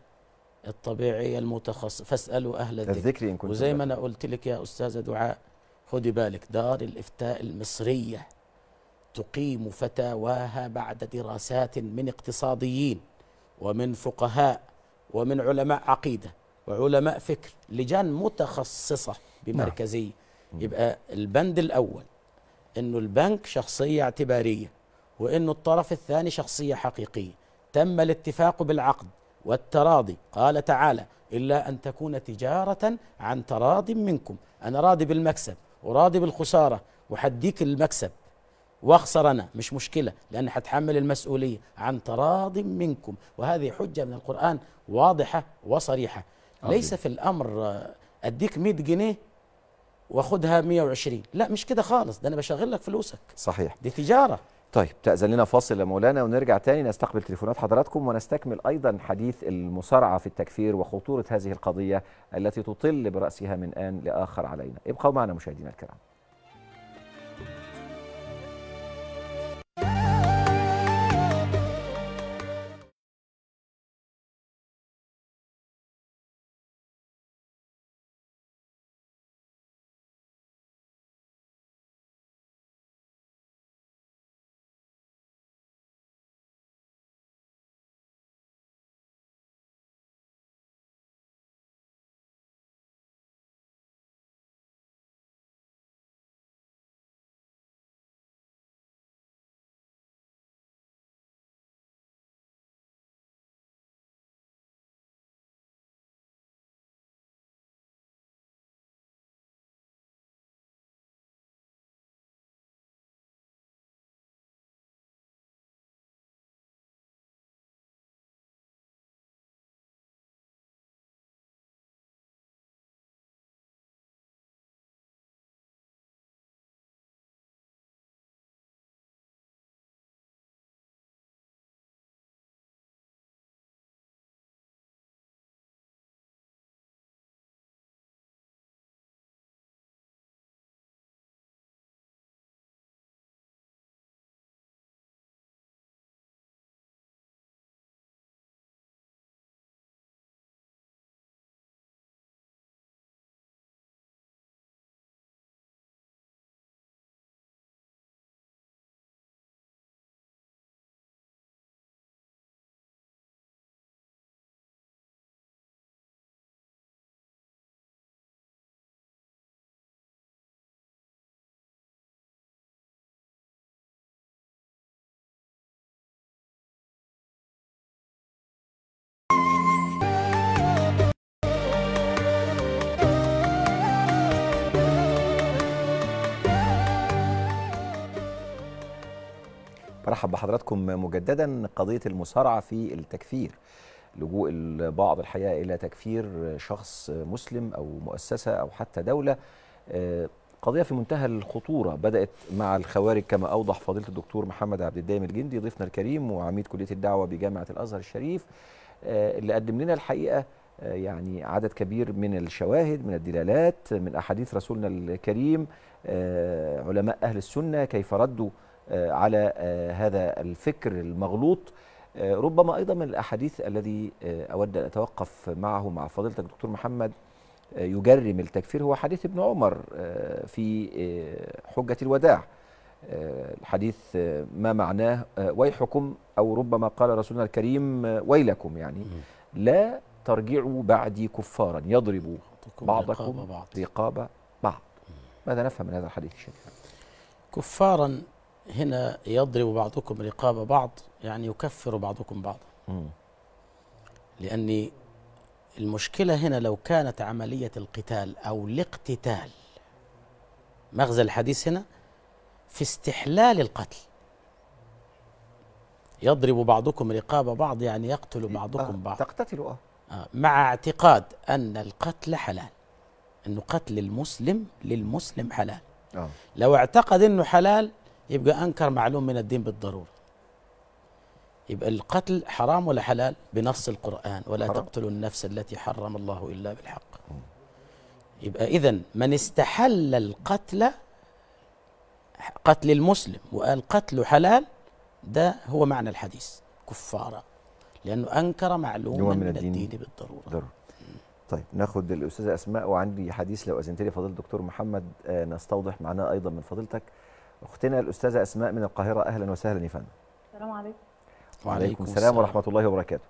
الطبيعيه المتخصصه فاسالوا اهل الذكر, الذكر إن وزي ما انا قلت لك يا استاذه دعاء خدي بالك دار الافتاء المصريه تقيم فتاواها بعد دراسات من اقتصاديين ومن فقهاء ومن علماء عقيده وعلماء فكر لجان متخصصه بمركزيه نعم. يبقى البند الاول انه البنك شخصيه اعتباريه وانه الطرف الثاني شخصيه حقيقيه تم الاتفاق بالعقد والتراضي قال تعالى الا ان تكون تجاره عن تراض منكم انا راضي بالمكسب وراضي بالخساره وحديك المكسب واخسر انا مش مشكله لان هتحمل المسؤوليه عن تراض منكم وهذه حجه من القران واضحه وصريحه أوكي. ليس في الامر اديك 100 جنيه واخدها 120 لا مش كده خالص ده انا بشغل لك فلوسك صحيح دي تجاره طيب تأذن لنا فاصل يا مولانا ونرجع تاني نستقبل تليفونات حضراتكم ونستكمل أيضا حديث المصارعة في التكفير وخطورة هذه القضية التي تطل برأسها من آن لآخر علينا ابقوا معنا مشاهدينا الكرام ارحب بحضراتكم مجددا قضية المصارعة في التكفير لجوء البعض الحقيقة إلى تكفير شخص مسلم أو مؤسسة أو حتى دولة آه، قضية في منتهى الخطورة بدأت مع الخوارج كما أوضح فضيلة الدكتور محمد عبد الدايم الجندي ضيفنا الكريم وعميد كلية الدعوة بجامعة الأزهر الشريف آه، اللي قدم لنا الحقيقة آه، يعني عدد كبير من الشواهد من الدلالات من أحاديث رسولنا الكريم علماء أهل السنة كيف ردوا آه، على آه، هذا الفكر المغلوط آه، ربما أيضا من الأحاديث الذي أود أن أتوقف معه مع فضيلتك دكتور محمد يجرم التكفير هو حديث ابن عمر في حجة الوداع الحديث ما معناه ويحكم أو ربما قال رسولنا الكريم ويلكم يعني لا ترجعوا بعدي كفارا يضرب بعضكم رقاب بعض ماذا نفهم من هذا الحديث الشريف كفارا هنا يضرب بعضكم رقاب بعض يعني يكفر بعضكم بعضا لأن المشكلة هنا لو كانت عملية القتال أو الاقتتال مغزى الحديث هنا في استحلال القتل يضرب بعضكم رقاب بعض يعني يقتل إيه؟ بعضكم آه، بعض تقتتلوا آه. اه مع اعتقاد أن القتل حلال أنه قتل المسلم للمسلم حلال أوه. لو اعتقد أنه حلال يبقى أنكر معلوم من الدين بالضرورة يبقى القتل حرام ولا حلال بنص القرآن ولا حرام. تقتلوا النفس التي حرم الله إلا بالحق يبقى إذا من استحل القتل قتل المسلم وقال قتله حلال ده هو معنى الحديث كفارة لأنه أنكر معلوما من, من الدين, الدين بالضرورة ضرور. طيب ناخد الأستاذة أسماء وعندي حديث لو أذنت لي فضيلة الدكتور محمد آه نستوضح معناه أيضا من فضيلتك اختنا الاستاذه اسماء من القاهره اهلا وسهلا يا فندم السلام عليكم وعليكم السلام ورحمه الله وبركاته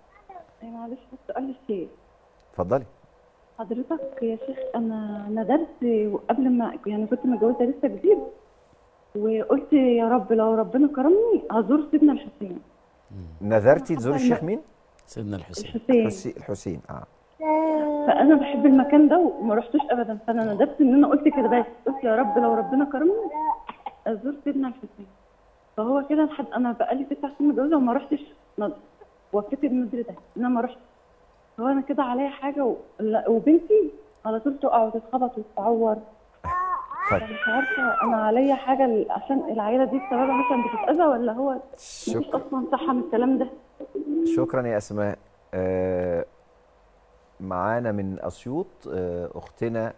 إيه، معلش سؤال شيء اتفضلي حضرتك يا شيخ انا ندمت وقبل ما يعني كنت متجوزه لسه جديد وقلت يا رب لو ربنا كرمني هزور سيدنا الحسين نذرتي تزوري الشيخ مين؟ سيدنا الحسين الحسين الحسين اه فانا بحب المكان ده وما رحتوش ابدا فانا ندبت ان انا قلت كده بس قلت يا رب لو ربنا كرمني ازور سيدنا الحسين فهو كده لحد انا بقى لي تسع سنين متجوزه وما رحتش وفتي المدري ده انا ما رحتش هو انا كده عليا حاجه و... وبنتي على طول تقع وتتخبط وتتعور طيب مش عارفه انا عليا حاجه عشان العيله دي بسببها مثلا بتتاذى ولا هو شكرا اصلا صحه من الكلام ده شكرا يا اسماء آه معانا من اسيوط آه اختنا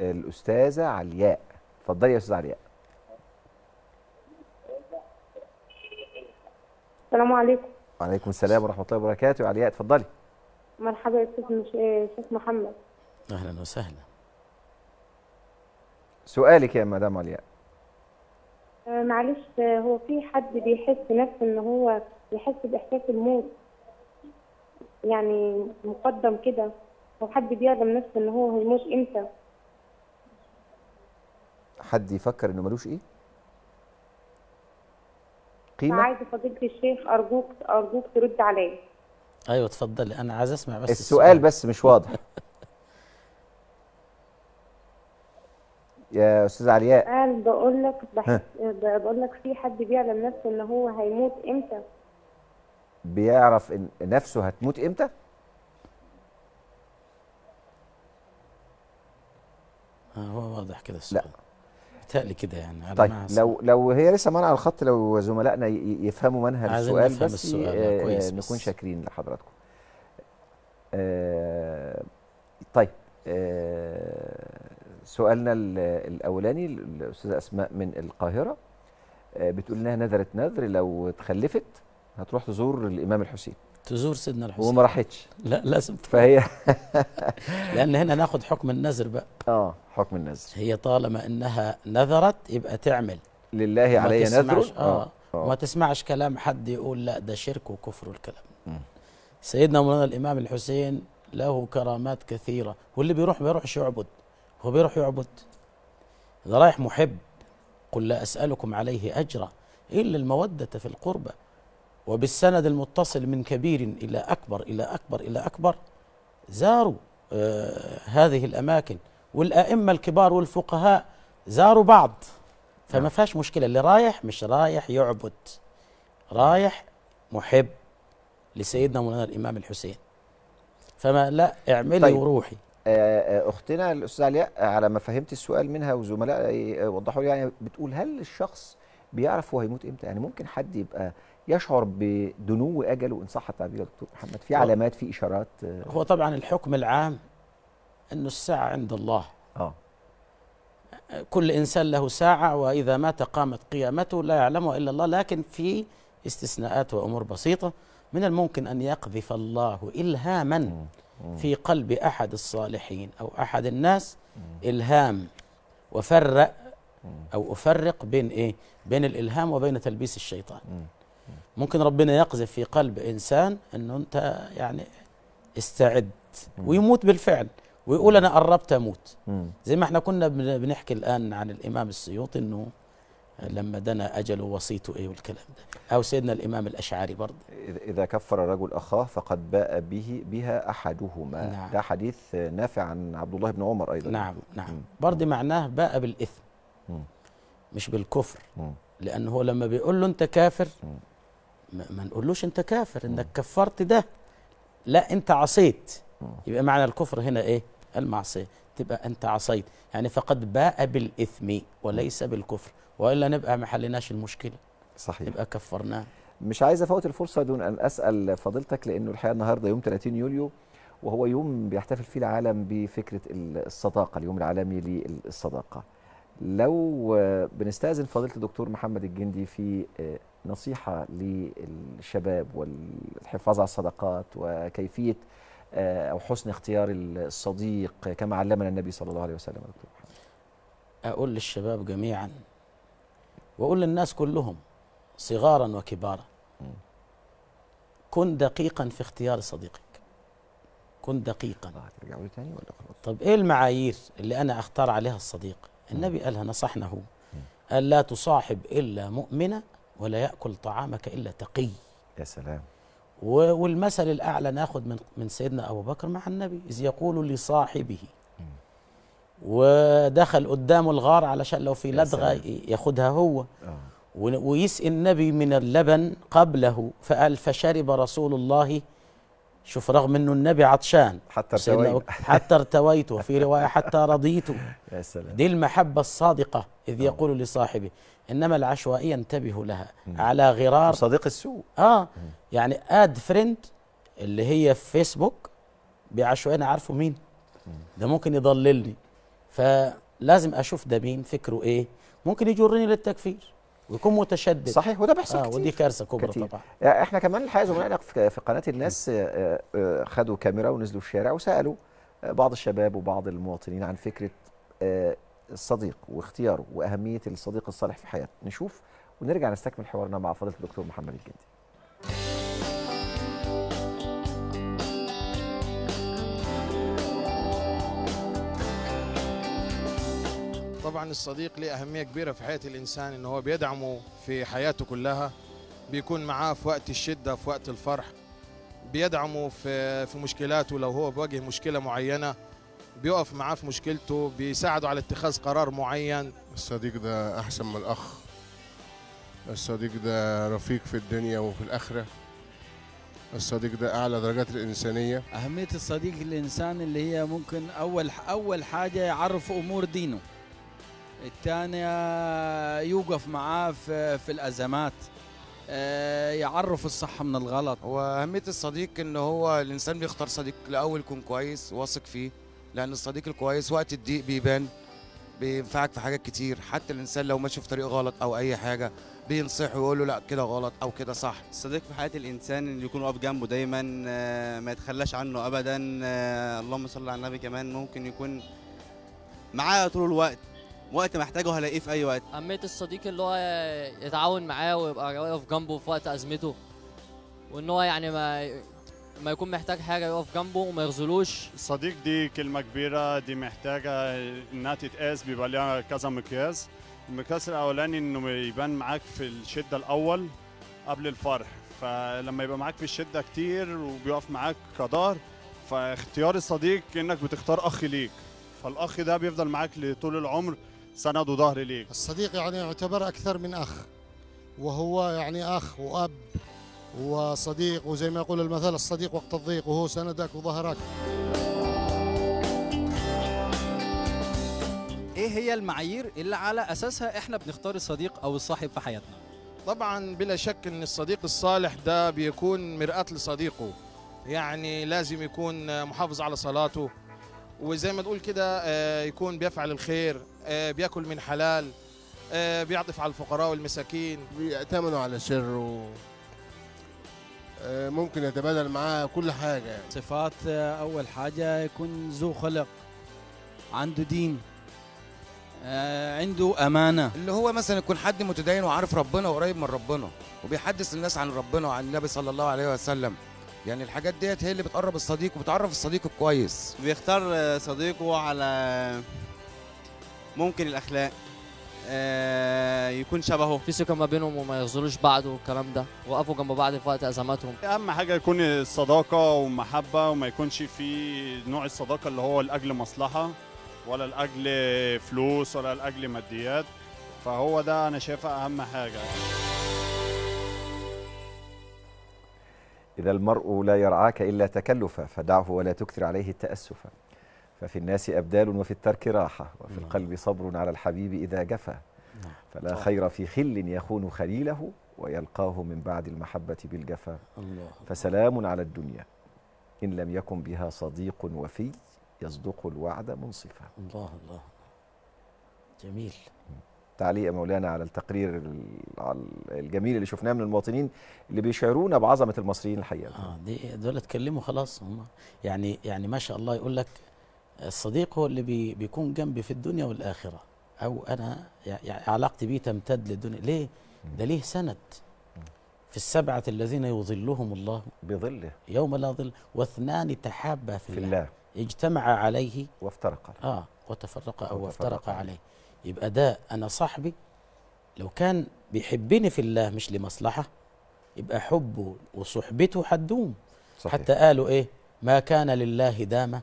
الاستاذه علياء اتفضلي يا استاذه علياء السلام عليكم وعليكم السلام ورحمه الله وبركاته علياء اتفضلي مرحبا يا استاذ مش... آه، شيخ محمد اهلا وسهلا سؤالك يا مدام علياء آه معلش آه، هو في حد بيحس نفسه ان هو بيحس باحساس الموت يعني مقدم كده هو حد بيعلم نفسه ان هو هيموت امتى حد يفكر انه ملوش ايه قيمه عايزه فضيله الشيخ ارجوك ارجوك ترد عليا ايوه اتفضلي انا عايز اسمع بس السؤال, السؤال بس مش واضح يا استاذ علياء قال بقول لك بقول لك في حد بيعلم نفسه ان هو هيموت امتى بيعرف ان نفسه هتموت امتى آه، هو واضح كده السؤال لا بتهيألي كده يعني طيب لو لو هي لسه معانا على الخط لو زملائنا يفهموا منهج السؤال نفهم بس السؤال آه، كويس نكون شاكرين لحضراتكم. آه طيب آه سؤالنا الاولاني الاستاذه اسماء من القاهره آه بتقول انها نذرت نذر لو تخلفت هتروح تزور الامام الحسين. تزور سيدنا الحسين وما راحتش لا لازم فهي لان هنا ناخد حكم النذر بقى اه حكم النذر هي طالما انها نذرت يبقى تعمل لله علي نذر اه وما آه، آه. تسمعش كلام حد يقول لا ده شرك وكفر والكلام سيدنا مولانا الامام الحسين له كرامات كثيره واللي بيروح ما بيروحش يعبد هو بيروح يعبد ده رايح محب قل لا اسالكم عليه اجرا الا الموده في القربى وبالسند المتصل من كبير إلى أكبر إلى أكبر إلى أكبر زاروا آه، هذه الأماكن والأئمة الكبار والفقهاء زاروا بعض فما نعم. فيهاش مشكلة اللي رايح مش رايح يعبد رايح محب لسيدنا مولانا الإمام الحسين فما لا اعملي طيب. وروحي آه، آه، اختنا الاستاذه علياء على ما فهمت السؤال منها وزملاء وضحوا لي يعني بتقول هل الشخص بيعرف هو هيموت امتى يعني ممكن حد يبقى يشعر بدنو اجله ان صح التعبير يا دكتور محمد في آه. علامات في اشارات آه. هو طبعا الحكم العام انه الساعه عند الله اه كل انسان له ساعه واذا مات قامت قيامته لا يعلمها الا الله لكن في استثناءات وامور بسيطه من الممكن ان يقذف الله الهاما في قلب احد الصالحين او احد الناس الهام وفرق او افرق بين ايه بين الالهام وبين تلبيس الشيطان ممكن ربنا يقذف في قلب انسان انه انت يعني استعد ويموت بالفعل ويقول انا قربت اموت زي ما احنا كنا بنحكي الان عن الامام السيوطي انه لما دنا اجله وصيته ايه والكلام ده او سيدنا الامام الاشعري برضه اذا كفر الرجل اخاه فقد باء به بها احدهما نعم. ده حديث نافع عن عبد الله بن عمر ايضا نعم نعم برضه معناه باء بالاثم مم. مش بالكفر مم. لان هو لما بيقول له انت كافر مم. ما نقولوش انت كافر انك كفرت ده لا انت عصيت يبقى معنى الكفر هنا ايه المعصيه تبقى انت عصيت يعني فقد باء بالاثم وليس بالكفر والا نبقى ما حليناش المشكله صحيح نبقى كفرناه مش عايز افوت الفرصه دون ان اسال فضيلتك لانه الحقيقه النهارده يوم 30 يوليو وهو يوم بيحتفل فيه العالم بفكره الصداقه اليوم العالمي للصداقه لو بنستاذن فضيله الدكتور محمد الجندي في آه، نصيحه للشباب والحفاظ على الصداقات وكيفيه آه، او حسن اختيار الصديق كما علمنا النبي صلى الله عليه وسلم دكتور اقول للشباب جميعا واقول للناس كلهم صغارا وكبارا كن دقيقا في اختيار صديقك كن دقيقا تاني ولا خلاص طب ايه المعايير اللي انا اختار عليها الصديق النبي قالها نصحنا هو قال لا تصاحب الا مؤمنا ولا ياكل طعامك الا تقي يا سلام والمثل الاعلى ناخد من من سيدنا ابو بكر مع النبي اذ يقول لصاحبه ودخل قدامه الغار علشان لو في لدغه ياخدها هو آه. ويسقي النبي من اللبن قبله فقال فشرب رسول الله شوف رغم انه النبي عطشان حتى ارتويت حتى ارتويت وفي روايه حتى رضيت يا سلام دي المحبه الصادقه اذ آه. يقول لصاحبه انما العشوائيه انتبهوا لها مم. على غرار صديق السوء اه مم. يعني اد فريند اللي هي في فيسبوك بعشوائيه انا عارفه مين مم. ده ممكن يضللني فلازم اشوف ده مين فكره ايه ممكن يجرني للتكفير ويكون متشدد صحيح وده بيحصل آه كتير ودي كارثه كبرى كتير. طبعا آه، احنا كمان الحقيقه زملائنا في قناه الناس آه، آه، خدوا كاميرا ونزلوا في الشارع وسالوا بعض الشباب وبعض المواطنين عن فكره الصديق واختياره واهميه الصديق الصالح في حياتنا نشوف ونرجع نستكمل حوارنا مع فضيله الدكتور محمد الجندي طبعا الصديق له اهميه كبيره في حياه الانسان ان هو بيدعمه في حياته كلها بيكون معاه في وقت الشده في وقت الفرح بيدعمه في في مشكلاته لو هو بيواجه مشكله معينه بيقف معاه في مشكلته بيساعده على اتخاذ قرار معين الصديق ده احسن من الاخ الصديق ده رفيق في الدنيا وفي الاخره الصديق ده اعلى درجات الانسانيه اهميه الصديق الانسان اللي هي ممكن اول اول حاجه يعرف امور دينه الثانيه يوقف معاه في, في الازمات آه، يعرف الصح من الغلط واهميه الصديق ان هو الانسان بيختار صديق الاول يكون كويس واثق فيه لان الصديق الكويس وقت الضيق بيبان بينفعك في حاجات كتير حتى الانسان لو ماشي في طريق غلط او اي حاجه بينصحه ويقول له لا كده غلط او كده صح الصديق في حياه الانسان اللي يكون واقف جنبه دايما آه، ما يتخلاش عنه ابدا آه، اللهم صل على النبي كمان ممكن يكون معاه طول الوقت وقت محتاجه هلاقيه في اي وقت اهميه الصديق اللي هو يتعاون معاه ويبقى واقف جنبه في وقت ازمته وان هو يعني ما ما يكون محتاج حاجه يقف جنبه وما يخذلوش صديق دي كلمه كبيره دي محتاجه انها تتقاس بيبقى ليها كذا مقياس المقياس الاولاني انه يبان معاك في الشده الاول قبل الفرح فلما يبقى معاك في الشده كتير وبيقف معاك كدار فاختيار الصديق انك بتختار اخ ليك فالاخ ده بيفضل معاك لطول العمر سند وظهر ليك الصديق يعني يعتبر اكثر من اخ وهو يعني اخ واب وصديق وزي ما يقول المثل الصديق وقت الضيق وهو سندك وظهرك ايه هي المعايير اللي على اساسها احنا بنختار الصديق او الصاحب في حياتنا طبعا بلا شك ان الصديق الصالح ده بيكون مرآة لصديقه يعني لازم يكون محافظ على صلاته وزي ما تقول كده آه، يكون بيفعل الخير آه، بياكل من حلال آه، بيعطف على الفقراء والمساكين بيأتمنوا على سره آه، ممكن يتبادل معاه كل حاجه يعني. صفات آه، اول حاجه يكون ذو خلق عنده دين آه، عنده امانه اللي هو مثلا يكون حد متدين وعارف ربنا وقريب من ربنا وبيحدث الناس عن ربنا وعن النبي صلى الله عليه وسلم يعني الحاجات ديت هي اللي بتقرب الصديق وبتعرف الصديق كويس بيختار صديقه على ممكن الاخلاق آه، يكون شبهه في ثقه ما بينهم وما يخذلوش بعض والكلام ده وقفوا جنب بعض في وقت ازماتهم اهم حاجه يكون الصداقه والمحبه وما يكونش في نوع الصداقه اللي هو لاجل مصلحه ولا لاجل فلوس ولا لاجل ماديات فهو ده انا شايفه اهم حاجه إذا المرء لا يرعاك إلا تكلفا فدعه ولا تكثر عليه التأسفا ففي الناس أبدال وفي الترك راحة وفي نعم. القلب صبر على الحبيب إذا جفا نعم. فلا خير في خل يخون خليله ويلقاه من بعد المحبة بالجفا فسلام على الدنيا إن لم يكن بها صديق وفي يصدق الوعد منصفا الله الله جميل تعليق مولانا على التقرير الجميل اللي شفناه من المواطنين اللي بيشعرونا بعظمه المصريين الحقيقه. اه دي دول اتكلموا خلاص هم يعني يعني ما شاء الله يقول لك الصديق هو اللي بي بيكون جنبي في الدنيا والآخرة أو أنا يعني علاقتي بيه تمتد للدنيا ليه؟ ده ليه سند في السبعة الذين يظلهم الله بظله يوم لا ظل واثنان تحابا في, في الله, الله اجتمع عليه وافترقا اه وتفرقا او وافترقا عليه يبقى ده انا صاحبي لو كان بيحبني في الله مش لمصلحه يبقى حبه وصحبته صحيح. حتى قالوا ايه ما كان لله دامه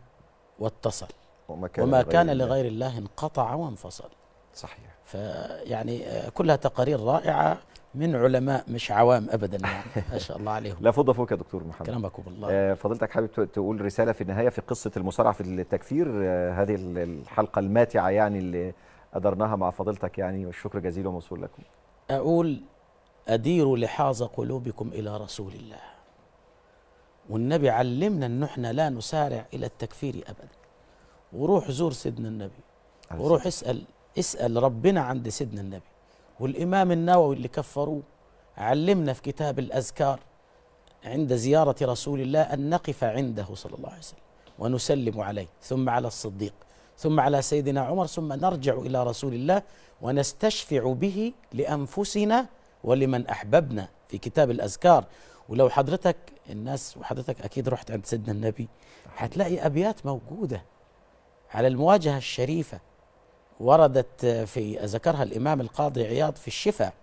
واتصل وما كان, وما كان لغير, لغير الله انقطع وانفصل صحيح فيعني آه، كلها تقارير رائعة من علماء مش عوام ابدا يعني ما شاء الله عليهم لا فضة فوق يا دكتور محمد كلامك بالله آه، فضلتك حابب تقول رساله في النهايه في قصه المصارعه في التكفير آه، هذه الحلقه الماتعه يعني اللي أدرناها مع فضلتك يعني والشكر جزيل وموصول لكم أقول أديروا لحاظ قلوبكم إلى رسول الله والنبي علمنا ان احنا لا نسارع الى التكفير ابدا وروح زور سيدنا النبي وروح اسال اسال ربنا عند سيدنا النبي والامام النووي اللي كفروه علمنا في كتاب الاذكار عند زياره رسول الله ان نقف عنده صلى الله عليه وسلم ونسلم عليه ثم على الصديق ثم على سيدنا عمر ثم نرجع الى رسول الله ونستشفع به لانفسنا ولمن احببنا في كتاب الاذكار ولو حضرتك الناس وحضرتك اكيد رحت عند سيدنا النبي هتلاقي ابيات موجوده على المواجهه الشريفه وردت في ذكرها الامام القاضي عياض في الشفاء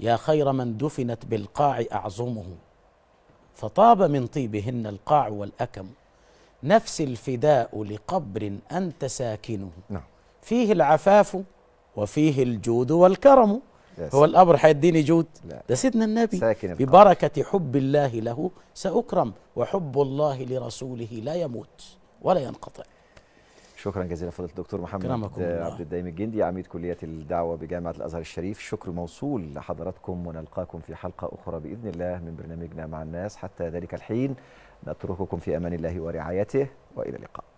يا خير من دفنت بالقاع اعظمه فطاب من طيبهن القاع والاكم نفس الفداء لقبر انت ساكنه نعم. فيه العفاف وفيه الجود والكرم هو الامر هيديني جود لا. ده سيدنا النبي ببركة حب الله له سأكرم وحب الله لرسوله لا يموت ولا ينقطع شكرا جزيلا فضيله الدكتور محمد عبد الدايم الجندي عميد كليه الدعوه بجامعه الازهر الشريف شكر موصول لحضراتكم ونلقاكم في حلقه اخرى باذن الله من برنامجنا مع الناس حتى ذلك الحين نترككم في امان الله ورعايته والى اللقاء